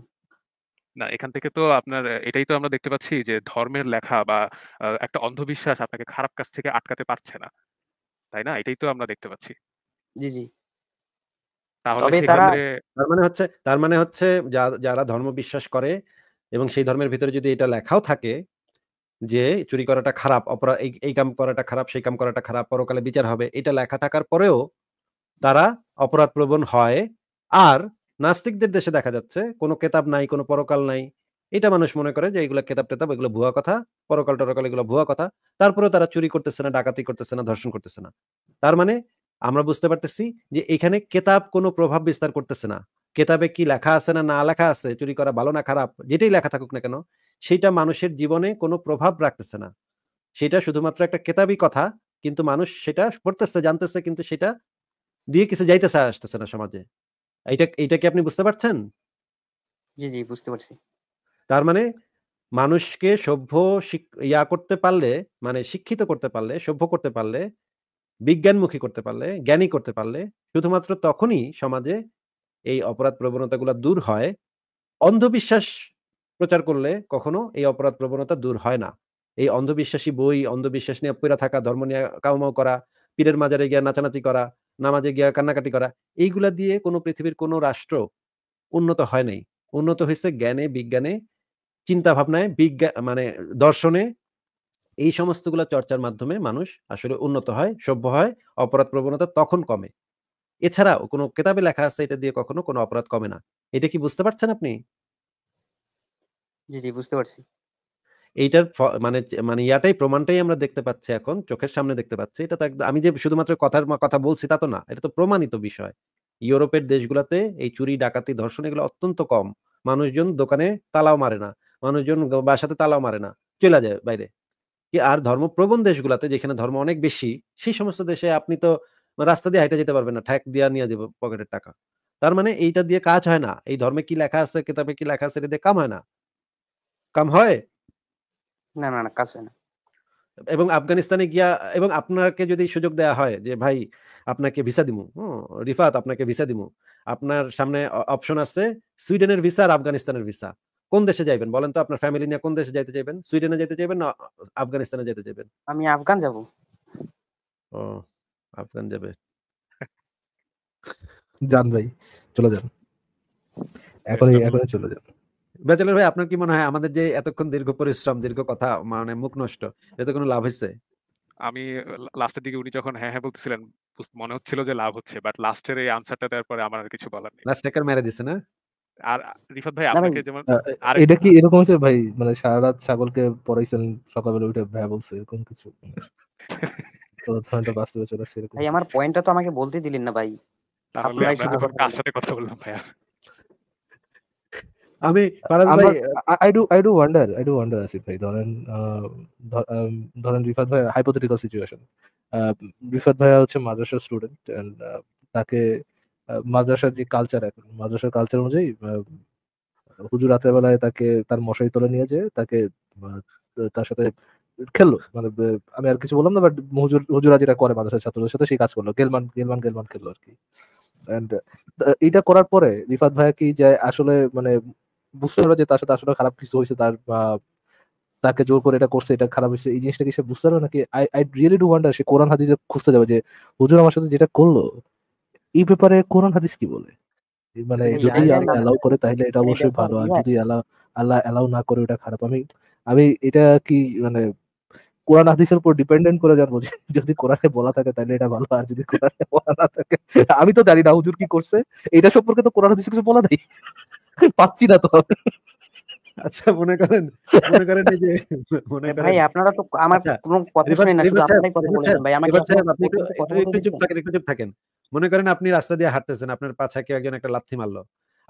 [SPEAKER 4] না, এখান থেকে তো আপনার এটাই তো আমরা দেখতে পাচ্ছি যে ধর্মের লেখা বা একটা অন্ধবিশ্বাস আপনাকে খারাপ কাজ থেকে আটকাতে পারছে না। তাই না এটাই তো আমরা দেখতে পাচ্ছি জি জি তবে তারা
[SPEAKER 3] তার
[SPEAKER 2] মানে হচ্ছে তার মানে হচ্ছে যারা ধর্ম বিশ্বাস করে এবং সেই ধর্মের ভিতরে যদি এটা লেখাও থাকে যে চুরি করাটা খারাপ অপরাধ এই কাম করাটা খারাপ সেই কাম করাটা খারাপ পরকালে বিচার হবে এটা লেখা থাকার পরেও তারা অপরাধ প্রবণ হয় আর নাস্তিকদের দেশে দেখা যাচ্ছে কোনো কেতাব নাই কোনো পরকাল নাই এটা মানুষ মনে করে যে এগুলো কেতাব টেতাব এগুলো ভুয়া কথা পরকাল টরকাল এগুলো ভুয়া কথা তারপরেও তারা চুরি করতেছে না ডাকাতি করতেছে না ধর্ষণ করতেছে না তার মানে আমরা বুঝতে পারতেছি যে এখানে কেতাব কোনো প্রভাব বিস্তার করতেছে না কেতাবে কি লেখা আছে না না লেখা আছে চুরি করা ভালো না খারাপ যেটাই লেখা থাকুক না কেন সেটা মানুষের জীবনে কোনো প্রভাব রাখতেছে না সেটা শুধুমাত্র একটা কেতাবই কথা কিন্তু মানুষ সেটা পড়তেছে জানতেছে কিন্তু সেটা দিয়ে কিছু যাইতেছে আসতেছে না সমাজে এটা এটা কি আপনি বুঝতে পারছেন জি জি বুঝতে পারছি তার মানে মানুষকে সভ্য ইয়া করতে পারলে মানে শিক্ষিত করতে পারলে সভ্য করতে পারলে বিজ্ঞানমুখী করতে পারলে জ্ঞানী করতে পারলে শুধুমাত্র তখনই সমাজে এই অপরাধ প্রবণতাগুলো দূর হয় অন্ধবিশ্বাস প্রচার করলে কখনো এই অপরাধ প্রবণতা দূর হয় না এই অন্ধবিশ্বাসী বই অন্ধবিশ্বাস নিয়ে পুরা থাকা ধর্ম নিয়ে কামাও করা পীরের মাজারে গিয়া নাচানাচি করা নামাজে গিয়া কান্নাকাটি করা এইগুলা দিয়ে কোনো পৃথিবীর কোনো রাষ্ট্র উন্নত হয় নাই উন্নত হয়েছে জ্ঞানে বিজ্ঞানে চিন্তা ভাবনায় বিজ্ঞান মানে দর্শনে এই সমস্তগুলো চর্চার মাধ্যমে মানুষ আসলে উন্নত হয় সভ্য হয় অপরাধ প্রবণতা তখন কমে এছাড়াও কোনো কেতাবে লেখা আছে এটা দিয়ে কখনো কোনো অপরাধ কমে না এটা কি বুঝতে পারছেন আপনি জি জি বুঝতে পারছি এইটার মানে মানে ইয়াটাই প্রমাণটাই আমরা দেখতে পাচ্ছি এখন চোখের সামনে দেখতে পাচ্ছি এটা তো আমি যে শুধুমাত্র কথার কথা বলছি তা তো না এটা তো প্রমাণিত বিষয় ইউরোপের দেশগুলোতে এই চুরি ডাকাতি ধর্ষণ এগুলো অত্যন্ত কম মানুষজন দোকানে তালাও মারে না মানুষজন বাসাতে তালাও মারে না চলে যায় বাইরে কি আর ধর্মপ্রবণ দেশগুলাতে যেখানে ধর্ম অনেক বেশি সেই সমস্ত দেশে আপনি তো রাস্তা দিয়ে হাইটা যেতে পারবেন না ঠ্যাক দিয়া নিয়ে যাবে পকেটের টাকা তার মানে এইটা দিয়ে কাজ হয় না এই ধর্মে কি লেখা আছে কিতাবে কি লেখা আছে এটা দিয়ে কাম হয় না কাম হয় না না না কাজ হয় না এবং আফগানিস্তানে গিয়া এবং আপনাকে যদি সুযোগ দেয়া হয় যে ভাই আপনাকে ভিসা দিমু রিফাত আপনাকে ভিসা দিমু আপনার সামনে অপশন আছে সুইডেনের ভিসা আর আফগানিস্তানের ভিসা কোন দেশে যাইবেন বলেন তো আপনার ফ্যামিলি নিয়ে কোন দেশে যাইতে চাইবেন সুইডেনে যাইতে চাইবেন না আফগানিস্তানে যাইতে চাইবেন আমি আফগান যাব ও আফগান যাবে
[SPEAKER 1] যান ভাই চলে যান এখন
[SPEAKER 4] এখন চলে যান
[SPEAKER 2] ব্যাচেলর ভাই আপনার কি মনে হয় আমাদের যে এতক্ষণ দীর্ঘ পরিশ্রম দীর্ঘ কথা মানে মুখ নষ্ট এতে কোনো লাভ হয়েছে
[SPEAKER 4] আমি লাস্টের দিকে উনি যখন হ্যাঁ হ্যাঁ বলতেছিলেন মনে হচ্ছিল যে লাভ হচ্ছে বাট লাস্টের এই আনসারটা দেওয়ার পরে আমার আর কিছু বলার নেই লাস্ট টেকার মেরে দিছে না আর রিফাত ভাই আপনাকে যেমন এটা কি
[SPEAKER 1] এরকম হচ্ছে ভাই মানে সারা রাত ছাগলকে পড়াইছেন সকালবেলা উঠে ভাই বলছে এরকম কিছু
[SPEAKER 3] ভাই আমার পয়েন্টটা তো আমাকে বলতে দিলেন না ভাই ভাইয়া
[SPEAKER 1] আমি ভাই I do I do wonder I do wonder Asif ভাই ধরেন ধরেন রিফাত ভাই হাইপোথেটিক্যাল সিচুয়েশন রিফাত ভাই হচ্ছে মাদ্রাসার স্টুডেন্ট এন্ড তাকে মাদ্রাসার যে কালচার এখন মাদ্রাসার কালচার অনুযায়ী হুজুর রাতের বেলায় তাকে তার মশারি তলে নিয়ে যেয়ে তাকে তার সাথে খেললো মানে আমি আর কিছু বললাম না বাট হুজুর হুজুরা যেটা করে মাদ্রাসার ছাত্রদের সাথে সেই কাজ করলো গেলমান গেলমান গেলমান খেললো আর কি অ্যান্ড এটা করার পরে রিফাত ভাইয়া কি যে আসলে মানে বুঝতে পারবে যে তার সাথে আসলে খারাপ কিছু হয়েছে তার তাকে জোর করে এটা করছে এটা খারাপ হয়েছে এই জিনিসটা কি সে বুঝতে পারবে নাকি I I really do wonder সে কোরআন হাদিসে খুঁজতে যাবে যে হুজুর আমার সাথে যেটা করলো এই ব্যাপারে কোরআন হাদিস কি বলে মানে যদি আল্লাহ এলাও করে তাহলে এটা অবশ্যই ভালো আর যদি আল্লাহ আল্লাহ এলাও না করে ওটা খারাপ আমি আমি এটা কি মানে কোরআন হাদিসের উপর ডিপেন্ডেন্ট করে জানবো যদি কোরআনে বলা থাকে তাহলে এটা ভালো আর যদি কোরআনে বলা না থাকে আমি তো জানি না হুজুর কি করছে এটা সম্পর্কে তো কোরআন হাদিসে কিছু
[SPEAKER 2] বলা নেই পাচ্ছি না তো আচ্ছা মনে করেন মনে করেন এই যে মনে করেন ভাই
[SPEAKER 3] আপনারা তো আমার আচ্ছা, কোনো কথা শুনেন না শুধু আপনারাই কথা বলেন ভাই আমাকে একটু চুপ
[SPEAKER 2] থাকেন একটু চুপ থাকেন মনে করেন আপনি রাস্তা দিয়ে হাঁটতেছেন আপনার পাছা কেউ একজন একটা লাথি মারলো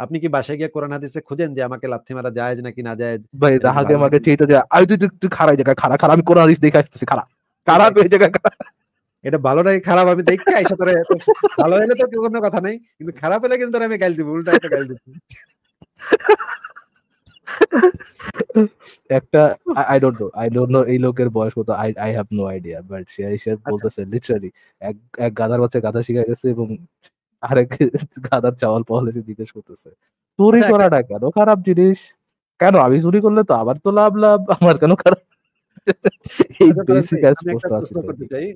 [SPEAKER 2] আপনি কি বাসায় গিয়ে কোরআন হাদিসে খুঁজেন যে আমাকে লাথি মারা জায়েজ নাকি না জায়েজ ভাই রাহাকে আমাকে
[SPEAKER 1] চেয়ে যে আই তুই তুই খারাই জায়গা খারা খারা আমি কোরআন হাদিস দেখে আসতেছি খারা
[SPEAKER 2] খারা তুই জায়গা এটা ভালো নাকি খারাপ আমি দেখতে আইসা তোরে ভালো হলে তো কোনো কথা নাই কিন্তু খারাপ হলে কিন্তু আমি গাল দিব উল্টা একটা গাল দিব
[SPEAKER 1] একটা I don't know I don't know এই লোকের বয়স কত I I have no idea but সে হিসেব আচ্ছা। বলতেছে লিটারালি এক এক গাধার বাচ্চা গাধা শিখে গেছে এবং আরেক গাধার চাওয়াল এসে জিজ্ঞেস করতেছে চুরি আচ্ছা, করাটা আচ্ছা। কেন খারাপ জিনিস কেন আমি চুরি করলে তো আবার তো লাভ লাভ আমার কেন খারাপ করতে
[SPEAKER 2] চাই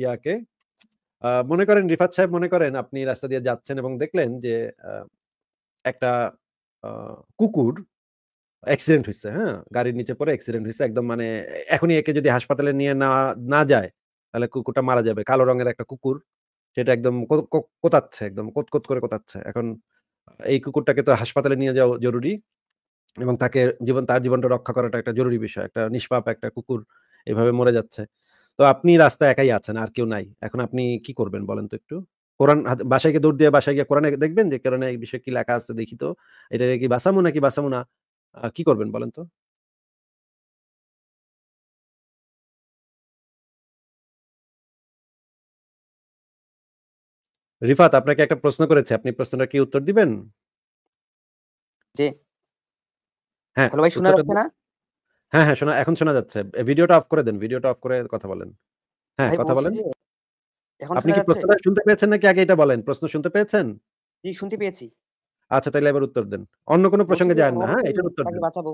[SPEAKER 2] ইয়াকে মনে করেন রিফাত সাহেব মনে করেন আপনি রাস্তা দিয়ে যাচ্ছেন এবং দেখলেন যে একটা কুকুর অ্যাক্সিডেন্ট হয়েছে হ্যাঁ গাড়ির নিচে পরে অ্যাক্সিডেন্ট হয়েছে একদম মানে এখনই একে যদি হাসপাতালে নিয়ে না না যায় তাহলে কুকুরটা মারা যাবে কালো রঙের একটা কুকুর সেটা একদম কোতাচ্ছে একদম কোতকোত করে কোতাচ্ছে এখন এই কুকুরটাকে তো হাসপাতালে নিয়ে যাওয়া জরুরি এবং তাকে জীবন তার জীবনটা রক্ষা করাটা একটা জরুরি বিষয় একটা নিষ্পাপ একটা কুকুর এভাবে মরে যাচ্ছে তো আপনি রাস্তা একাই আছেন আর কেউ নাই এখন আপনি কি করবেন বলেন তো একটু কোরআন বাসায় গিয়ে দৌড় দিয়ে বাসায় গিয়ে কোরআনে দেখবেন যে কোরআনে এই বিষয়ে কি লেখা আছে দেখি তো এটা কি বাসামু নাকি বাসামু না কি করবেন বলেন তো? রিফাত আপনাকে একটা প্রশ্ন করেছে। আপনি প্রশ্নটা কি উত্তর দিবেন? হ্যাঁ, ভাই শোনা যাচ্ছে না? হ্যাঁ, হ্যাঁ শোনা এখন শোনা যাচ্ছে। ভিডিওটা অফ করে দেন। ভিডিওটা অফ করে কথা বলেন। হ্যাঁ, কথা বলেন। আপনি কি প্রশ্নটা শুনতে পেয়েছেন নাকি আগে এটা বলেন? প্রশ্ন শুনতে পেয়েছেন?
[SPEAKER 3] জি, শুনতে পেয়েছি।
[SPEAKER 2] আচ্ছা তাহলে এবার উত্তর দেন অন্য কোনো প্রসঙ্গে যান না হ্যাঁ এটার উত্তর দেন বাঁচাবো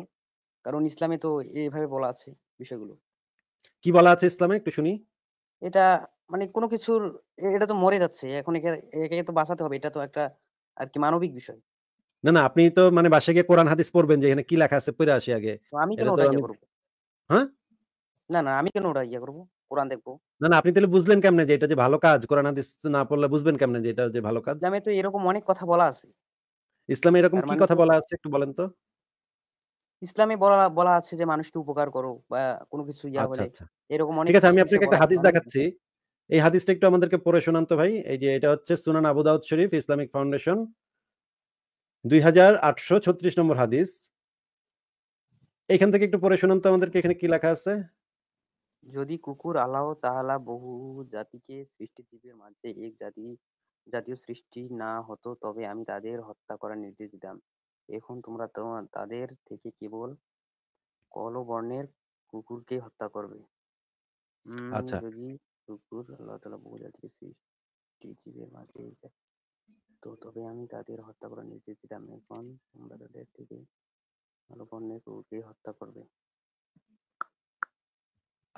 [SPEAKER 3] কারণ ইসলামে তো এইভাবে বলা আছে বিষয়গুলো কি বলা আছে ইসলামে একটু শুনি এটা মানে কোনো কিছুর এটা তো মরে যাচ্ছে এখন একে তো বাঁচাতে হবে এটা তো একটা আর কি মানবিক বিষয়
[SPEAKER 2] না না আপনি তো মানে বাসে গিয়ে কোরআন হাদিস পড়বেন যে এখানে কি লেখা আছে পড়ে আসি আগে
[SPEAKER 3] আমি কেন ওটা ইয়ে করব হ্যাঁ না না আমি কেন ওটা ইয়া করব কোরআন দেখব
[SPEAKER 2] না না আপনি তাহলে বুঝলেন কেমনে যে এটা যে ভালো কাজ কোরআন হাদিস না পড়লে বুঝবেন কেমনে যে এটা যে ভালো কাজ আমি তো এরকম অনেক কথা বলা আছে ইসলামে এরকম কি মানে কথা বলা আছে একটু বলেন তো
[SPEAKER 3] ইসলামে বলা বলা আছে যে মানুষকে উপকার করো বা কোনো কিছু ইয়া আচ্ছা, হলে আচ্ছা। এরকম অনেক ঠিক আছে আমি আপনাকে একটা হাদিস
[SPEAKER 2] দেখাচ্ছি এই হাদিসটা একটু আমাদেরকে পড়ে শোনান তো ভাই এই যে এটা হচ্ছে সুনান আবু দাউদ শরীফ ইসলামিক ফাউন্ডেশন দুই হাজার আটশো ছত্রিশ নম্বর হাদিস এখান থেকে একটু পড়ে শোনান তো আমাদেরকে এখানে কি লেখা আছে
[SPEAKER 3] যদি কুকুর আলাও তাহলে বহু জাতিকে সৃষ্টিজীবের মাঝে এক জাতি জাতীয় সৃষ্টি না হতো তবে আমি তাদের হত্যা করার নির্দেশ দিতাম এখন তোমরা তাদের থেকে কেবল কলবর্ণের কুকুরকে হত্যা করবে আচ্ছা যদি কুকুর আল্লাহ সৃষ্টি জীবের মাঝে তো তবে আমি তাদের হত্যা করার নির্দেশ দিতাম এখন তোমরা তাদের থেকে কুকুরকে হত্যা করবে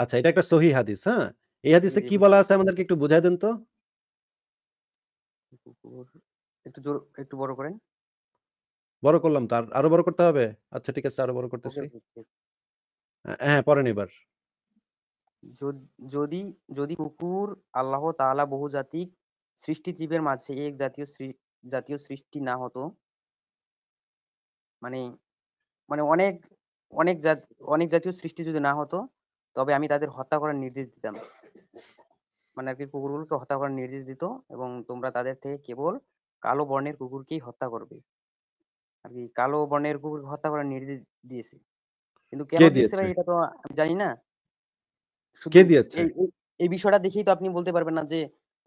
[SPEAKER 2] আচ্ছা এটা একটা সহি হাদিস হ্যাঁ এই হাদিসে কি বলা আছে আমাদেরকে একটু বুঝাই দেন তো
[SPEAKER 3] কুকুর একটু জোর একটু বড় করেন
[SPEAKER 2] বড় করলাম আরো বড় করতে হবে আচ্ছা ঠিক আছে আরো বড় করতেছি হ্যাঁ পরেন এবার
[SPEAKER 3] যদি যদি কুকুর আল্লাহ তাআলা বহুজাতিক সৃষ্টি জীবের মাঝে এক জাতীয় জাতীয় সৃষ্টি না হতো মানে মানে অনেক অনেক জাত অনেক জাতীয় সৃষ্টি যদি না হতো তবে আমি তাদের হত্যা করার নির্দেশ দিতাম মানে আর কি কুকুরগুলোকে হত্যা করার নির্দেশ দিত এবং তোমরা তাদের থেকে কেবল কালো বর্ণের কুকুরকেই হত্যা করবে আর কি কালো বর্ণের কুকুর হত্যা করার নির্দেশ দিয়েছে কিন্তু কেন দিয়েছে ভাই এটা তো আমি জানি না কে দিয়েছে এই বিষয়টা দেখেই তো আপনি বলতে পারবেন না যে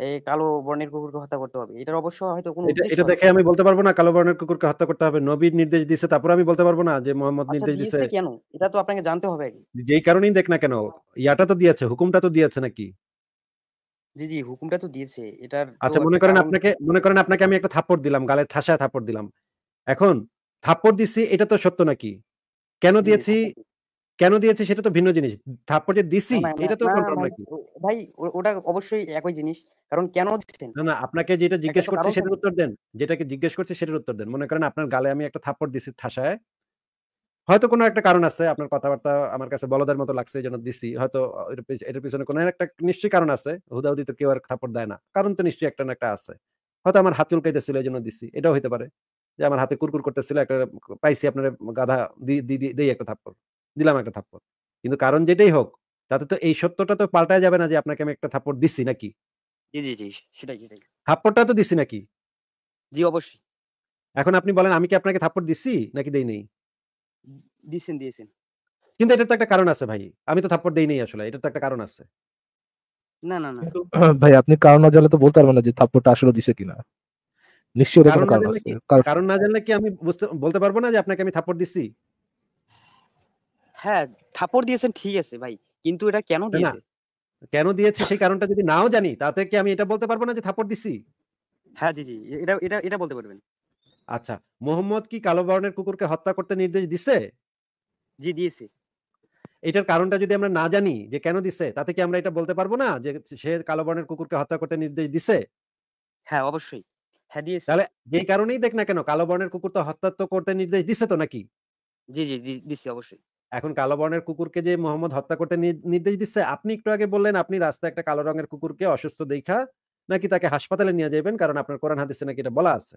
[SPEAKER 3] এই কালো বর্ণের কুকুরকে হত্যা করতে হবে এটার অবশ্য হয়তো কোনো এটা দেখে আমি
[SPEAKER 2] বলতে পারবো না কালো বর্ণের কুকুরকে হত্যা করতে হবে নবীর নির্দেশ দিয়েছে তারপর আমি বলতে পারবো না যে মোহাম্মদ আচ্ছা, নির্দেশ দিয়েছে কেন
[SPEAKER 3] এটা তো আপনাকে জানতে হবে
[SPEAKER 2] যেই কারণেই দেখ না কেন ইয়াটা তো দিয়েছে হুকুমটা তো দিয়েছে নাকি
[SPEAKER 3] জি, হুকুমটা তো দিয়েছে। এটার আচ্ছা মনে করেন আপনাকে
[SPEAKER 2] মনে করেন আপনাকে আমি একটা থাপ্পড় দিলাম, গালে থাপ্পড় দিলাম। এখন থাপ্পড় দিছি এটা তো সত্য নাকি? কেন দিয়েছি কেন দিয়েছি সেটা তো ভিন্ন জিনিস। থাপ্পড় যে দিছি এটা তো কনফার্ম নাকি?
[SPEAKER 3] ভাই ওটা অবশ্যই একই জিনিস। কারণ কেন দিচ্ছেন? না, না আপনাকে যেটা জিজ্ঞেস করছে করছি সেটার
[SPEAKER 2] উত্তর দেন। যেটাকে জিজ্ঞেস করছি সেটার উত্তর দেন। মনে করেন আপনার গালে আমি একটা থাপ্পড় দিছি ঠাসায় হয়তো কোনো একটা কারণ আছে আপনার কথাবার্তা আমার কাছে বলদের মতো লাগছে যেন দিছি হয়তো এটার পিছনে কোনো একটা নিশ্চয়ই কারণ আছে হুদাহুদি তো কেউ আর থাপড় দেয় না কারণ তো নিশ্চয়ই একটা না একটা আছে হয়তো আমার হাত চুলকাইতেছিল এই জন্য দিছি এটাও হতে পারে যে আমার হাতে কুরকুর করতেছিল একটা পাইছি আপনার গাধা দিই একটা থাপ্পড় দিলাম একটা থাপ্পড় কিন্তু কারণ যেটাই হোক তাতে তো এই সত্যটা তো পাল্টায় যাবে না যে আপনাকে আমি একটা থাপ্পড় দিছি নাকি থাপ্পড়টা তো দিছি নাকি জি অবশ্যই এখন আপনি বলেন আমি কি আপনাকে থাপ্পড় দিছি নাকি দেই নেই দিয়েছেন দিয়েছেন কিন্তু এটার তো একটা কারণ আছে ভাই আমি তো থাপ্পড় দেই নাই আসলে এটার তো একটা কারণ আছে
[SPEAKER 3] না না না
[SPEAKER 1] ভাই আপনি কারণ না জানলে তো বলতে পারবেন না যে থাপ্পড়টা আসলে দিছে কিনা নিশ্চয়ই এটা কারণ আছে কারণ
[SPEAKER 2] না জানলে কি আমি বলতে পারবো না যে আপনাকে আমি থাপ্পড় দিছি
[SPEAKER 3] হ্যাঁ থাপ্পড় দিয়েছেন ঠিক আছে ভাই কিন্তু এটা কেন দিয়েছে কেন দিয়েছে সেই কারণটা যদি নাও জানি তাতে কি আমি এটা বলতে পারবো না যে থাপ্পড় দিছি হ্যাঁ জি জি এটা এটা এটা বলতে পারবেন
[SPEAKER 2] আচ্ছা মোহাম্মদ কি কালো বর্ণের কুকুরকে হত্যা করতে নির্দেশ দিছে জি দিয়েছে এটার কারণটা যদি আমরা না জানি যে কেন দিছে তাতে কি আমরা এটা বলতে পারবো না যে সে কালো বর্ণের কুকুরকে হত্যা করতে নির্দেশ দিছে হ্যাঁ অবশ্যই হ্যাঁ দিয়েছে তাহলে যে কারণেই দেখ না কেন কালো বর্ণের কুকুর তো হত্যা তো করতে নির্দেশ দিছে তো নাকি
[SPEAKER 3] জি জি দিছে অবশ্যই
[SPEAKER 2] এখন কালো বর্ণের কুকুরকে যে মোহাম্মদ হত্যা করতে নির্দেশ দিচ্ছে আপনি একটু আগে বললেন আপনি রাস্তায় একটা কালো রঙের কুকুরকে অসুস্থ দেখা নাকি তাকে হাসপাতালে নিয়ে যাবেন কারণ আপনার কোরআন হাদিসে নাকি এটা বলা আছে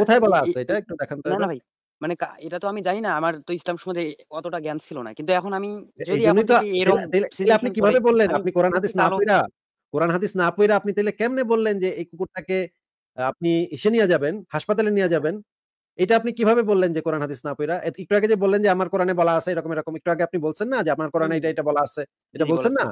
[SPEAKER 3] কোথায় বলা আছে এটা একটু দেখান তো না না ভাই মানে এটা তো আমি জানি না আমার তো ইসলাম সম্বন্ধে অতটা জ্ঞান ছিল না কিন্তু এখন আমি যদি আপনি এরকম আপনি কিভাবে বললেন আপনি কোরআন হাদিস না পড়া
[SPEAKER 2] কোরআন হাদিস না পড়া আপনি তাহলে কেমনে বললেন যে এই কুকুরটাকে আপনি এসে নিয়ে যাবেন হাসপাতালে নিয়ে যাবেন এটা আপনি কিভাবে বললেন যে কোরআন হাদিস না পড়া একটু আগে যে বললেন যে আমার কোরআনে বলা আছে এরকম এরকম একটু আগে আপনি বলছেন না যে আমার কোরআনে এটা এটা বলা আছে এটা বলছেন না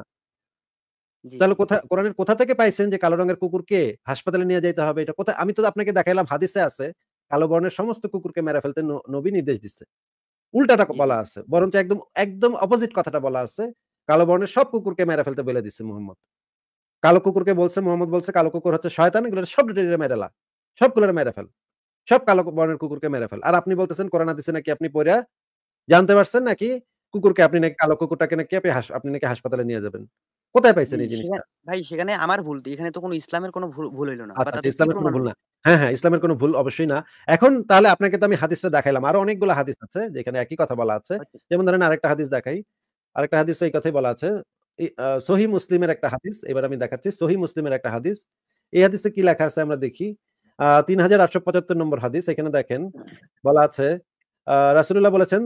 [SPEAKER 2] তাহলে কোথা কোরআনের কোথা থেকে পাইছেন যে কালো রঙের কুকুরকে হাসপাতালে নিয়ে যেতে হবে এটা কোথায় আমি তো আপনাকে দেখাইলাম হাদিসে আছে কালো বর্ণের সমস্ত কুকুরকে মেরে ফেলতে নবী নির্দেশ দিচ্ছে উল্টাটা বলা আছে বরঞ্চ একদম একদম অপোজিট কথাটা বলা আছে কালো বর্ণের সব কুকুরকে মেরে ফেলতে বলে দিচ্ছে মোহাম্মদ কালো কুকুরকে বলছে মোহাম্মদ বলছে কালো কুকুর হচ্ছে শয়তান এগুলো সব মেরে ফেল সব কালো বর্ণের কুকুরকে মেরে ফেল আর আপনি বলতেছেন কোরআন হাদিসে নাকি আপনি পড়া জানতে পারছেন নাকি কুকুরকে আপনি নাকি কালো কুকুরটাকে নাকি আপনি আপনি নাকি হাসপাতালে নিয়ে যাবেন কোথায় পাইছেন এই জিনিসটা
[SPEAKER 3] ভাই সেখানে আমার ভুল এখানে তো কোনো ইসলামের কোনো ভুল হইলো না আচ্ছা, আচ্ছা ইসলামের কোনো ভুল না
[SPEAKER 2] হ্যাঁ হ্যাঁ ইসলামের কোনো ভুল অবশ্যই না এখন তাহলে আপনাকে তো আমি হাদিসটা দেখাইলাম আরো অনেকগুলো হাদিস আছে যেখানে একই কথা বলা আছে আচ্ছা। যেমন ধরেন আরেকটা হাদিস দেখাই আরেকটা হাদিস এই কথাই বলা আছে সহি মুসলিমের একটা হাদিস এবার আমি দেখাচ্ছি সহি মুসলিমের একটা হাদিস এই হাদিসে কি লেখা আছে আমরা দেখি আহ তিন হাজার আটশো পঁচাত্তর নম্বর হাদিস এখানে দেখেন বলা আছে আহ রাসুল্লাহ বলেছেন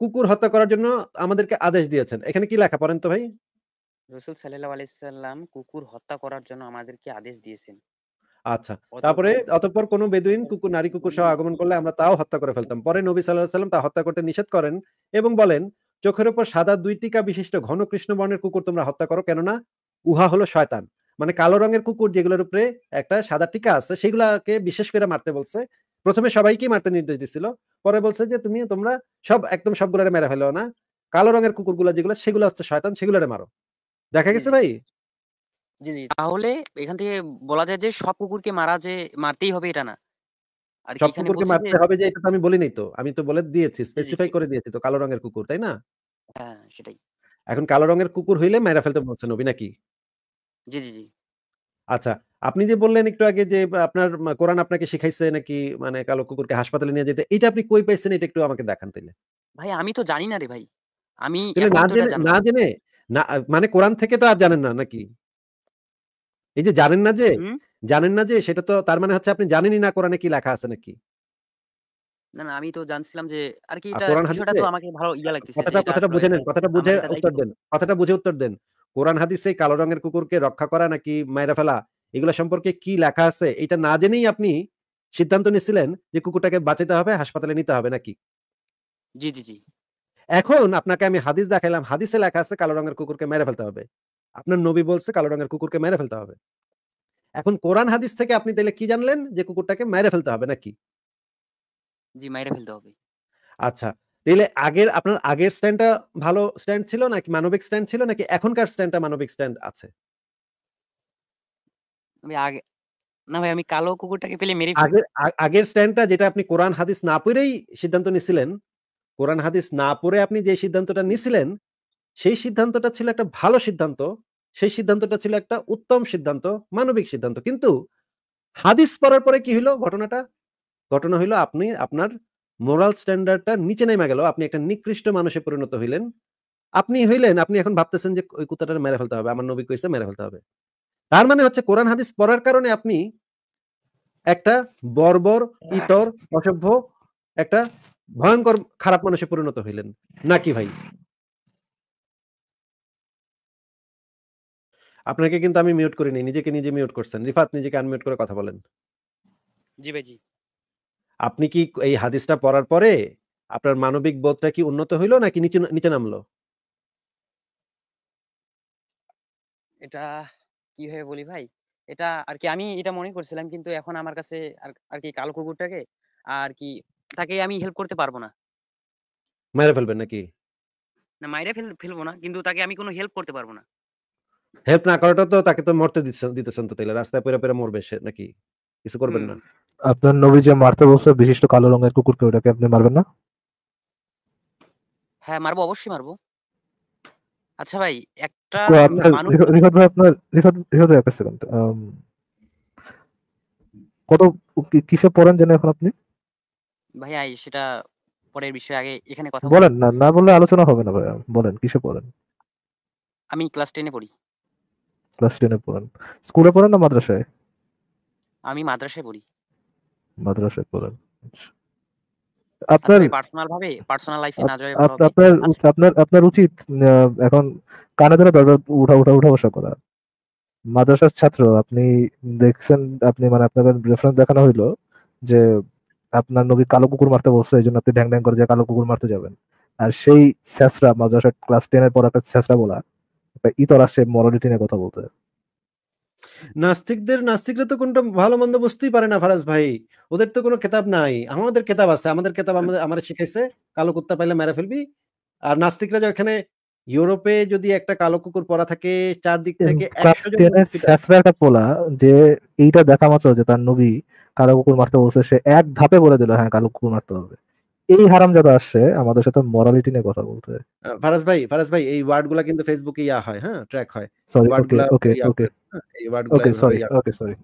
[SPEAKER 2] কুকুর হত্যা করার জন্য আমাদেরকে আদেশ দিয়েছেন এখানে কি লেখা পড়েন তো ভাই
[SPEAKER 3] রসুল সাল্লাল্লাহু আলাইহি সাল্লাম কুকুর হত্যা করার জন্য আমাদেরকে আদেশ দিয়েছেন
[SPEAKER 2] আচ্ছা তারপরে অতঃপর কোন বেদুইন কুকুর নারী কুকুর সহ আগমন করলে আমরা তাও হত্যা করে ফেলতাম পরে নবী সাল্লাল্লাহু আলাইহি সাল্লাম তা হত্যা করতে নিষেধ করেন এবং বলেন চোখের উপর সাদা দুই টিকা বিশিষ্ট ঘন কৃষ্ণ বর্ণের কুকুর তোমরা হত্যা করো কেননা উহা হলো শয়তান মানে কালো রঙের কুকুর যেগুলোর উপরে একটা সাদা টিকা আছে সেগুলাকে বিশেষ করে মারতে বলছে প্রথমে সবাইকে মারতে নির্দেশ দিছিল পরে বলছে যে তুমি তোমরা সব একদম সবগুলোরে মেরে ফেলো না কালো রঙের কুকুরগুলো যেগুলো সেগুলো হচ্ছে শয়তান সেগুলোরে মারো দেখা গেছে ভাই
[SPEAKER 3] জি জি তাহলে এখান থেকে বলা যায় যে সব কুকুরকে মারা যে মারতেই হবে এটা না সব কুকুরকে মারতে
[SPEAKER 2] হবে যে এটা তো আমি বলিনি তো আমি তো বলে দিয়েছি স্পেসিফাই করে দিয়েছি তো কালো রঙের কুকুর তাই না হ্যাঁ সেটাই এখন কালো রঙের কুকুর হইলে মেরা ফেলতে বলছে নবী নাকি জি জি জি আচ্ছা আপনি যে বললেন একটু আগে যে আপনার কোরআন আপনাকে শিখাইছে নাকি মানে কালো কুকুরকে হাসপাতালে নিয়ে যেতে এটা আপনি কই পাইছেন এটা একটু আমাকে দেখান তাইলে
[SPEAKER 3] ভাই আমি তো জানি না রে ভাই আমি না জেনে না
[SPEAKER 2] জেনে না মানে কোরআন থেকে তো আর জানেন না নাকি এই যে জানেন না যে জানেন না যে সেটা তো তার মানে হচ্ছে আপনি জানেনই না কোরআনে কি লেখা আছে নাকি
[SPEAKER 3] না না আমি তো জানছিলাম যে আর কি এটা বিষয়টা তো আমাকে ভালো ইয়া লাগতেছে কথাটা কথাটা বুঝে
[SPEAKER 2] নেন কথাটা বুঝে উত্তর দেন কথাটা বুঝে উত্তর দেন কোরআন হাদিসে কালো রঙের কুকুরকে রক্ষা করা নাকি মাইরা ফেলা এগুলো সম্পর্কে কি লেখা আছে এটা না জেনেই আপনি সিদ্ধান্ত নিয়েছিলেন যে কুকুরটাকে বাঁচাতে হবে হাসপাতালে নিতে হবে নাকি জি জি জি এখন আপনাকে আমি হাদিস দেখাইলাম হাদিসে লেখা আছে কালো রঙের কুকুরকে মেরে ফেলতে হবে আপনার নবী বলছে কালো রঙের কুকুরকে মেরে ফেলতে হবে এখন কোরআন হাদিস থেকে আপনি তাহলে কি জানলেন যে কুকুরটাকে মেরে ফেলতে হবে নাকি
[SPEAKER 3] জি মেরে ফেলতে হবে
[SPEAKER 2] আচ্ছা তাহলে আগের আপনার আগের স্ট্যান্ডটা ভালো স্ট্যান্ড ছিল নাকি মানবিক স্ট্যান্ড ছিল নাকি এখনকার স্ট্যান্ডটা মানবিক স্ট্যান্ড আছে
[SPEAKER 3] আগে না ভাই আমি কালো কুকুরটাকে পেলে মেরে আগের
[SPEAKER 2] আগের স্ট্যান্ডটা যেটা আপনি কোরআন হাদিস না পড়েই সিদ্ধান্ত নিছিলেন কোরআন হাদিস না পড়ে আপনি যে সিদ্ধান্তটা নিছিলেন সেই সিদ্ধান্তটা ছিল একটা ভালো সিদ্ধান্ত সেই সিদ্ধান্তটা ছিল একটা উত্তম সিদ্ধান্ত মানবিক সিদ্ধান্ত কিন্তু হাদিস পড়ার পরে কি হলো ঘটনাটা ঘটনা হলো আপনি আপনার মোরাল স্ট্যান্ডার্ডটা নিচে নেমে গেল আপনি একটা নিকৃষ্ট মানুষে পরিণত হইলেন আপনি হইলেন আপনি এখন ভাবতেছেন যে ওই কুত্তাটা মেরে ফেলতে হবে আমার নবী কইসে মেরে ফেলতে হবে তার মানে হচ্ছে কোরআন হাদিস পড়ার কারণে আপনি একটা বর্বর ইতর অসভ্য একটা ভয়ঙ্কর খারাপ মানুষে পরিণত হইলেন নাকি ভাই আপনাকে কিন্তু আমি মিউট করিনি নিজেকে নিজে মিউট করছেন রিফাত নিজেকে আনমিউট করে কথা বলেন জি ভাই জি আপনি কি এই হাদিসটা পড়ার পরে আপনার মানবিক বোধটা কি উন্নত হইলো নাকি নিচে নিচে নামলো
[SPEAKER 3] এটা কি কিভাবে বলি ভাই এটা আর কি আমি এটা মনে করছিলাম কিন্তু এখন আমার কাছে আর কি কাল কুকুরটাকে আর কি তাকে আমি হেল্প করতে পারবো না
[SPEAKER 2] মায়েরা ফেলবেন নাকি
[SPEAKER 3] না মায়েরা ফেল ফেলবো না কিন্তু তাকে আমি কোনো হেল্প করতে পারবো না
[SPEAKER 2] হেল্প না করাটা তো তাকে তো মরতে দিচ্ছেন দিতেছেন তো তাইলে রাস্তায় পেরা পেরা মরবে সে নাকি কিছু করবেন না
[SPEAKER 1] আপনার নবী যে মারতে বলছে বিশিষ্ট কালো রঙের কুকুরকে ওটাকে আপনি মারবেন না
[SPEAKER 3] হ্যাঁ মারবো অবশ্যই মারবো আচ্ছা ভাই একটা মানে ভাই
[SPEAKER 1] আপনার কত কিসে পড়েন জানেন এখন আপনি
[SPEAKER 3] ভাই আই সেটা পরের বিষয় আগে এখানে কথা বলেন না
[SPEAKER 1] না বললে আলোচনা হবে না ভাই বলেন কিসে পড়েন
[SPEAKER 3] আমি ক্লাস 10 এ পড়ি
[SPEAKER 1] ক্লাস 10 এ পড়েন স্কুলে পড়েন না মাদ্রাসায়
[SPEAKER 3] আমি মাদ্রাসায় পড়ি
[SPEAKER 1] মাদ্রাসায় পড়েন আচ্ছা আপনার পার্সোনাল
[SPEAKER 3] ভাবে পার্সোনাল লাইফে না যায় আপনার
[SPEAKER 1] আচ্ছা। আপনার আপনার উচিত এখন কানে ধরে উঠা উঠা উঠা বসা করা মাদ্রাসার ছাত্র আপনি দেখছেন আপনি মানে আপনাদের রেফারেন্স দেখানো হইলো যে আপনার নবী কালো কুকুর মারতে বসছে এই জন্য আপনি ড্যাং ড্যাং করে যে কালো কুকুর মারতে যাবেন আর সেই স্যাসরা মাদ্রাসার ক্লাস টেনের পর একটা স্যাসরা বলা একটা ইতর আসে মরালিটি নিয়ে কথা বলতে
[SPEAKER 2] নাস্তিকদের নাস্তিকরা তো কোনটা ভালো মন্দ বুঝতেই পারে না ফারাজ ভাই ওদের তো কোনো কেতাব নাই আমাদের কেতাব আছে আমাদের কেতাব হ্যাঁ। আমাদের আমার শিখাইছে কালো কুত্তা পাইলে মেরে ফেলবি আর নাস্তিকরা যখন ইউরোপে যদি একটা কালো কুকুর পরা থাকে চারদিক থেকে
[SPEAKER 1] পোলা যে এইটা দেখা মাত্র যে তার নবী কালো কুকুর মারতে বলছে সে এক ধাপে বলে দিল হ্যাঁ কালো কুকুর মারতে হবে এই হারামজাদা আসছে আমাদের সাথে মরালিটি নিয়ে কথা বলতে
[SPEAKER 2] ফারাজ ভাই ফারাজ ভাই এই ওয়ার্ড গুলা কিন্তু ফেসবুকে ইয়া হয় হ্যাঁ ট্র্যাক হয় সরি ওকে ওকে ওকে এই গুলা ওকে সরি ওকে সরি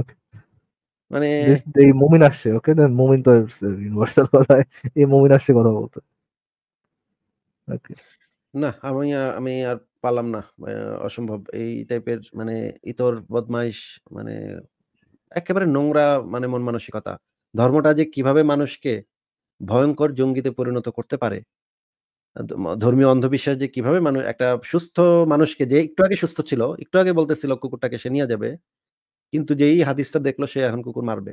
[SPEAKER 2] ওকে মানে এই
[SPEAKER 1] মুমিন আসছে ওকে দেন মুমিন তো ইউনিভার্সাল কথা এই মুমিন আসছে কথা বলতে
[SPEAKER 2] ওকে না আমি আর আমি আর পারলাম না অসম্ভব এই টাইপের মানে ইতর বদমাইশ মানে একেবারে নোংরা মানে মন মানসিকতা ধর্মটা যে কিভাবে মানুষকে ভয়ঙ্কর জঙ্গিতে পরিণত করতে পারে ধর্মীয় অন্ধবিশ্বাস যে কিভাবে মানুষ একটা সুস্থ মানুষকে যে একটু আগে সুস্থ ছিল একটু আগে বলতেছিল কুকুরটাকে সে নিয়ে যাবে কিন্তু যেই হাদিসটা দেখলো সে এখন কুকুর মারবে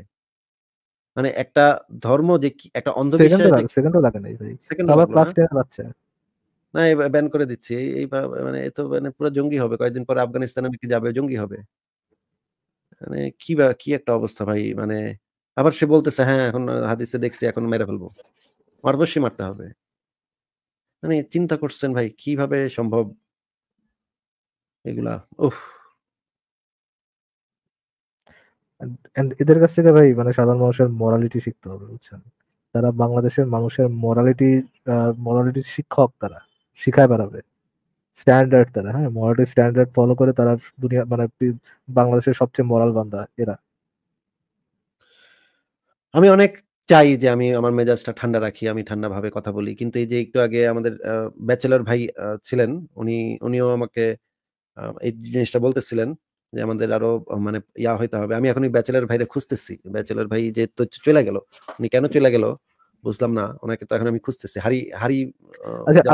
[SPEAKER 2] মানে একটা ধর্ম যে একটা অন্ধবিশ্বাস না সেকেন্ড ব্যান করে দিচ্ছি এই মানে এ তো মানে পুরো জঙ্গি হবে কয়েকদিন পরে আফগানিস্তানে নাকি যাবে জঙ্গি হবে মানে কি বা কি একটা অবস্থা ভাই মানে আবার সে বলতেছে হ্যাঁ এখন হাদিসে দেখছি এখন মেরে ফেলবো মারবশি মারতে হবে মানে চিন্তা করছেন ভাই কিভাবে সম্ভব এগুলা উফ
[SPEAKER 1] এদের কাছ থেকে ভাই মানে সাধারণ মানুষের মরালিটি শিখতে হবে বুঝছেন তারা বাংলাদেশের মানুষের মরালিটি মরালিটি শিক্ষক তারা শিখায় বেড়াবে স্ট্যান্ডার্ড তারা হ্যাঁ মরালিটি স্ট্যান্ডার্ড ফলো করে তারা দুনিয়া মানে বাংলাদেশের সবচেয়ে মরাল বান্ধা এরা
[SPEAKER 2] আমি অনেক চাই যে আমি আমার মেজাজটা ঠান্ডা রাখি আমি ঠান্ডা ভাবে কথা বলি কিন্তু এই যে একটু আগে আমাদের ব্যাচেলর ভাই ছিলেন উনি উনিও আমাকে আহ, এই জিনিসটা বলতেছিলেন যে আমাদের আরো মানে ইয়া হইতে হবে আমি এখন ব্যাচেলার ভাইরে খুঁজতেছি ব্যাচেলার ভাই যে তো চলে গেল উনি কেন চলে গেল বুঝলাম না ওনাকে তো এখন আমি খুঁজতেছি হারি হারি আহ, আচ্ছা,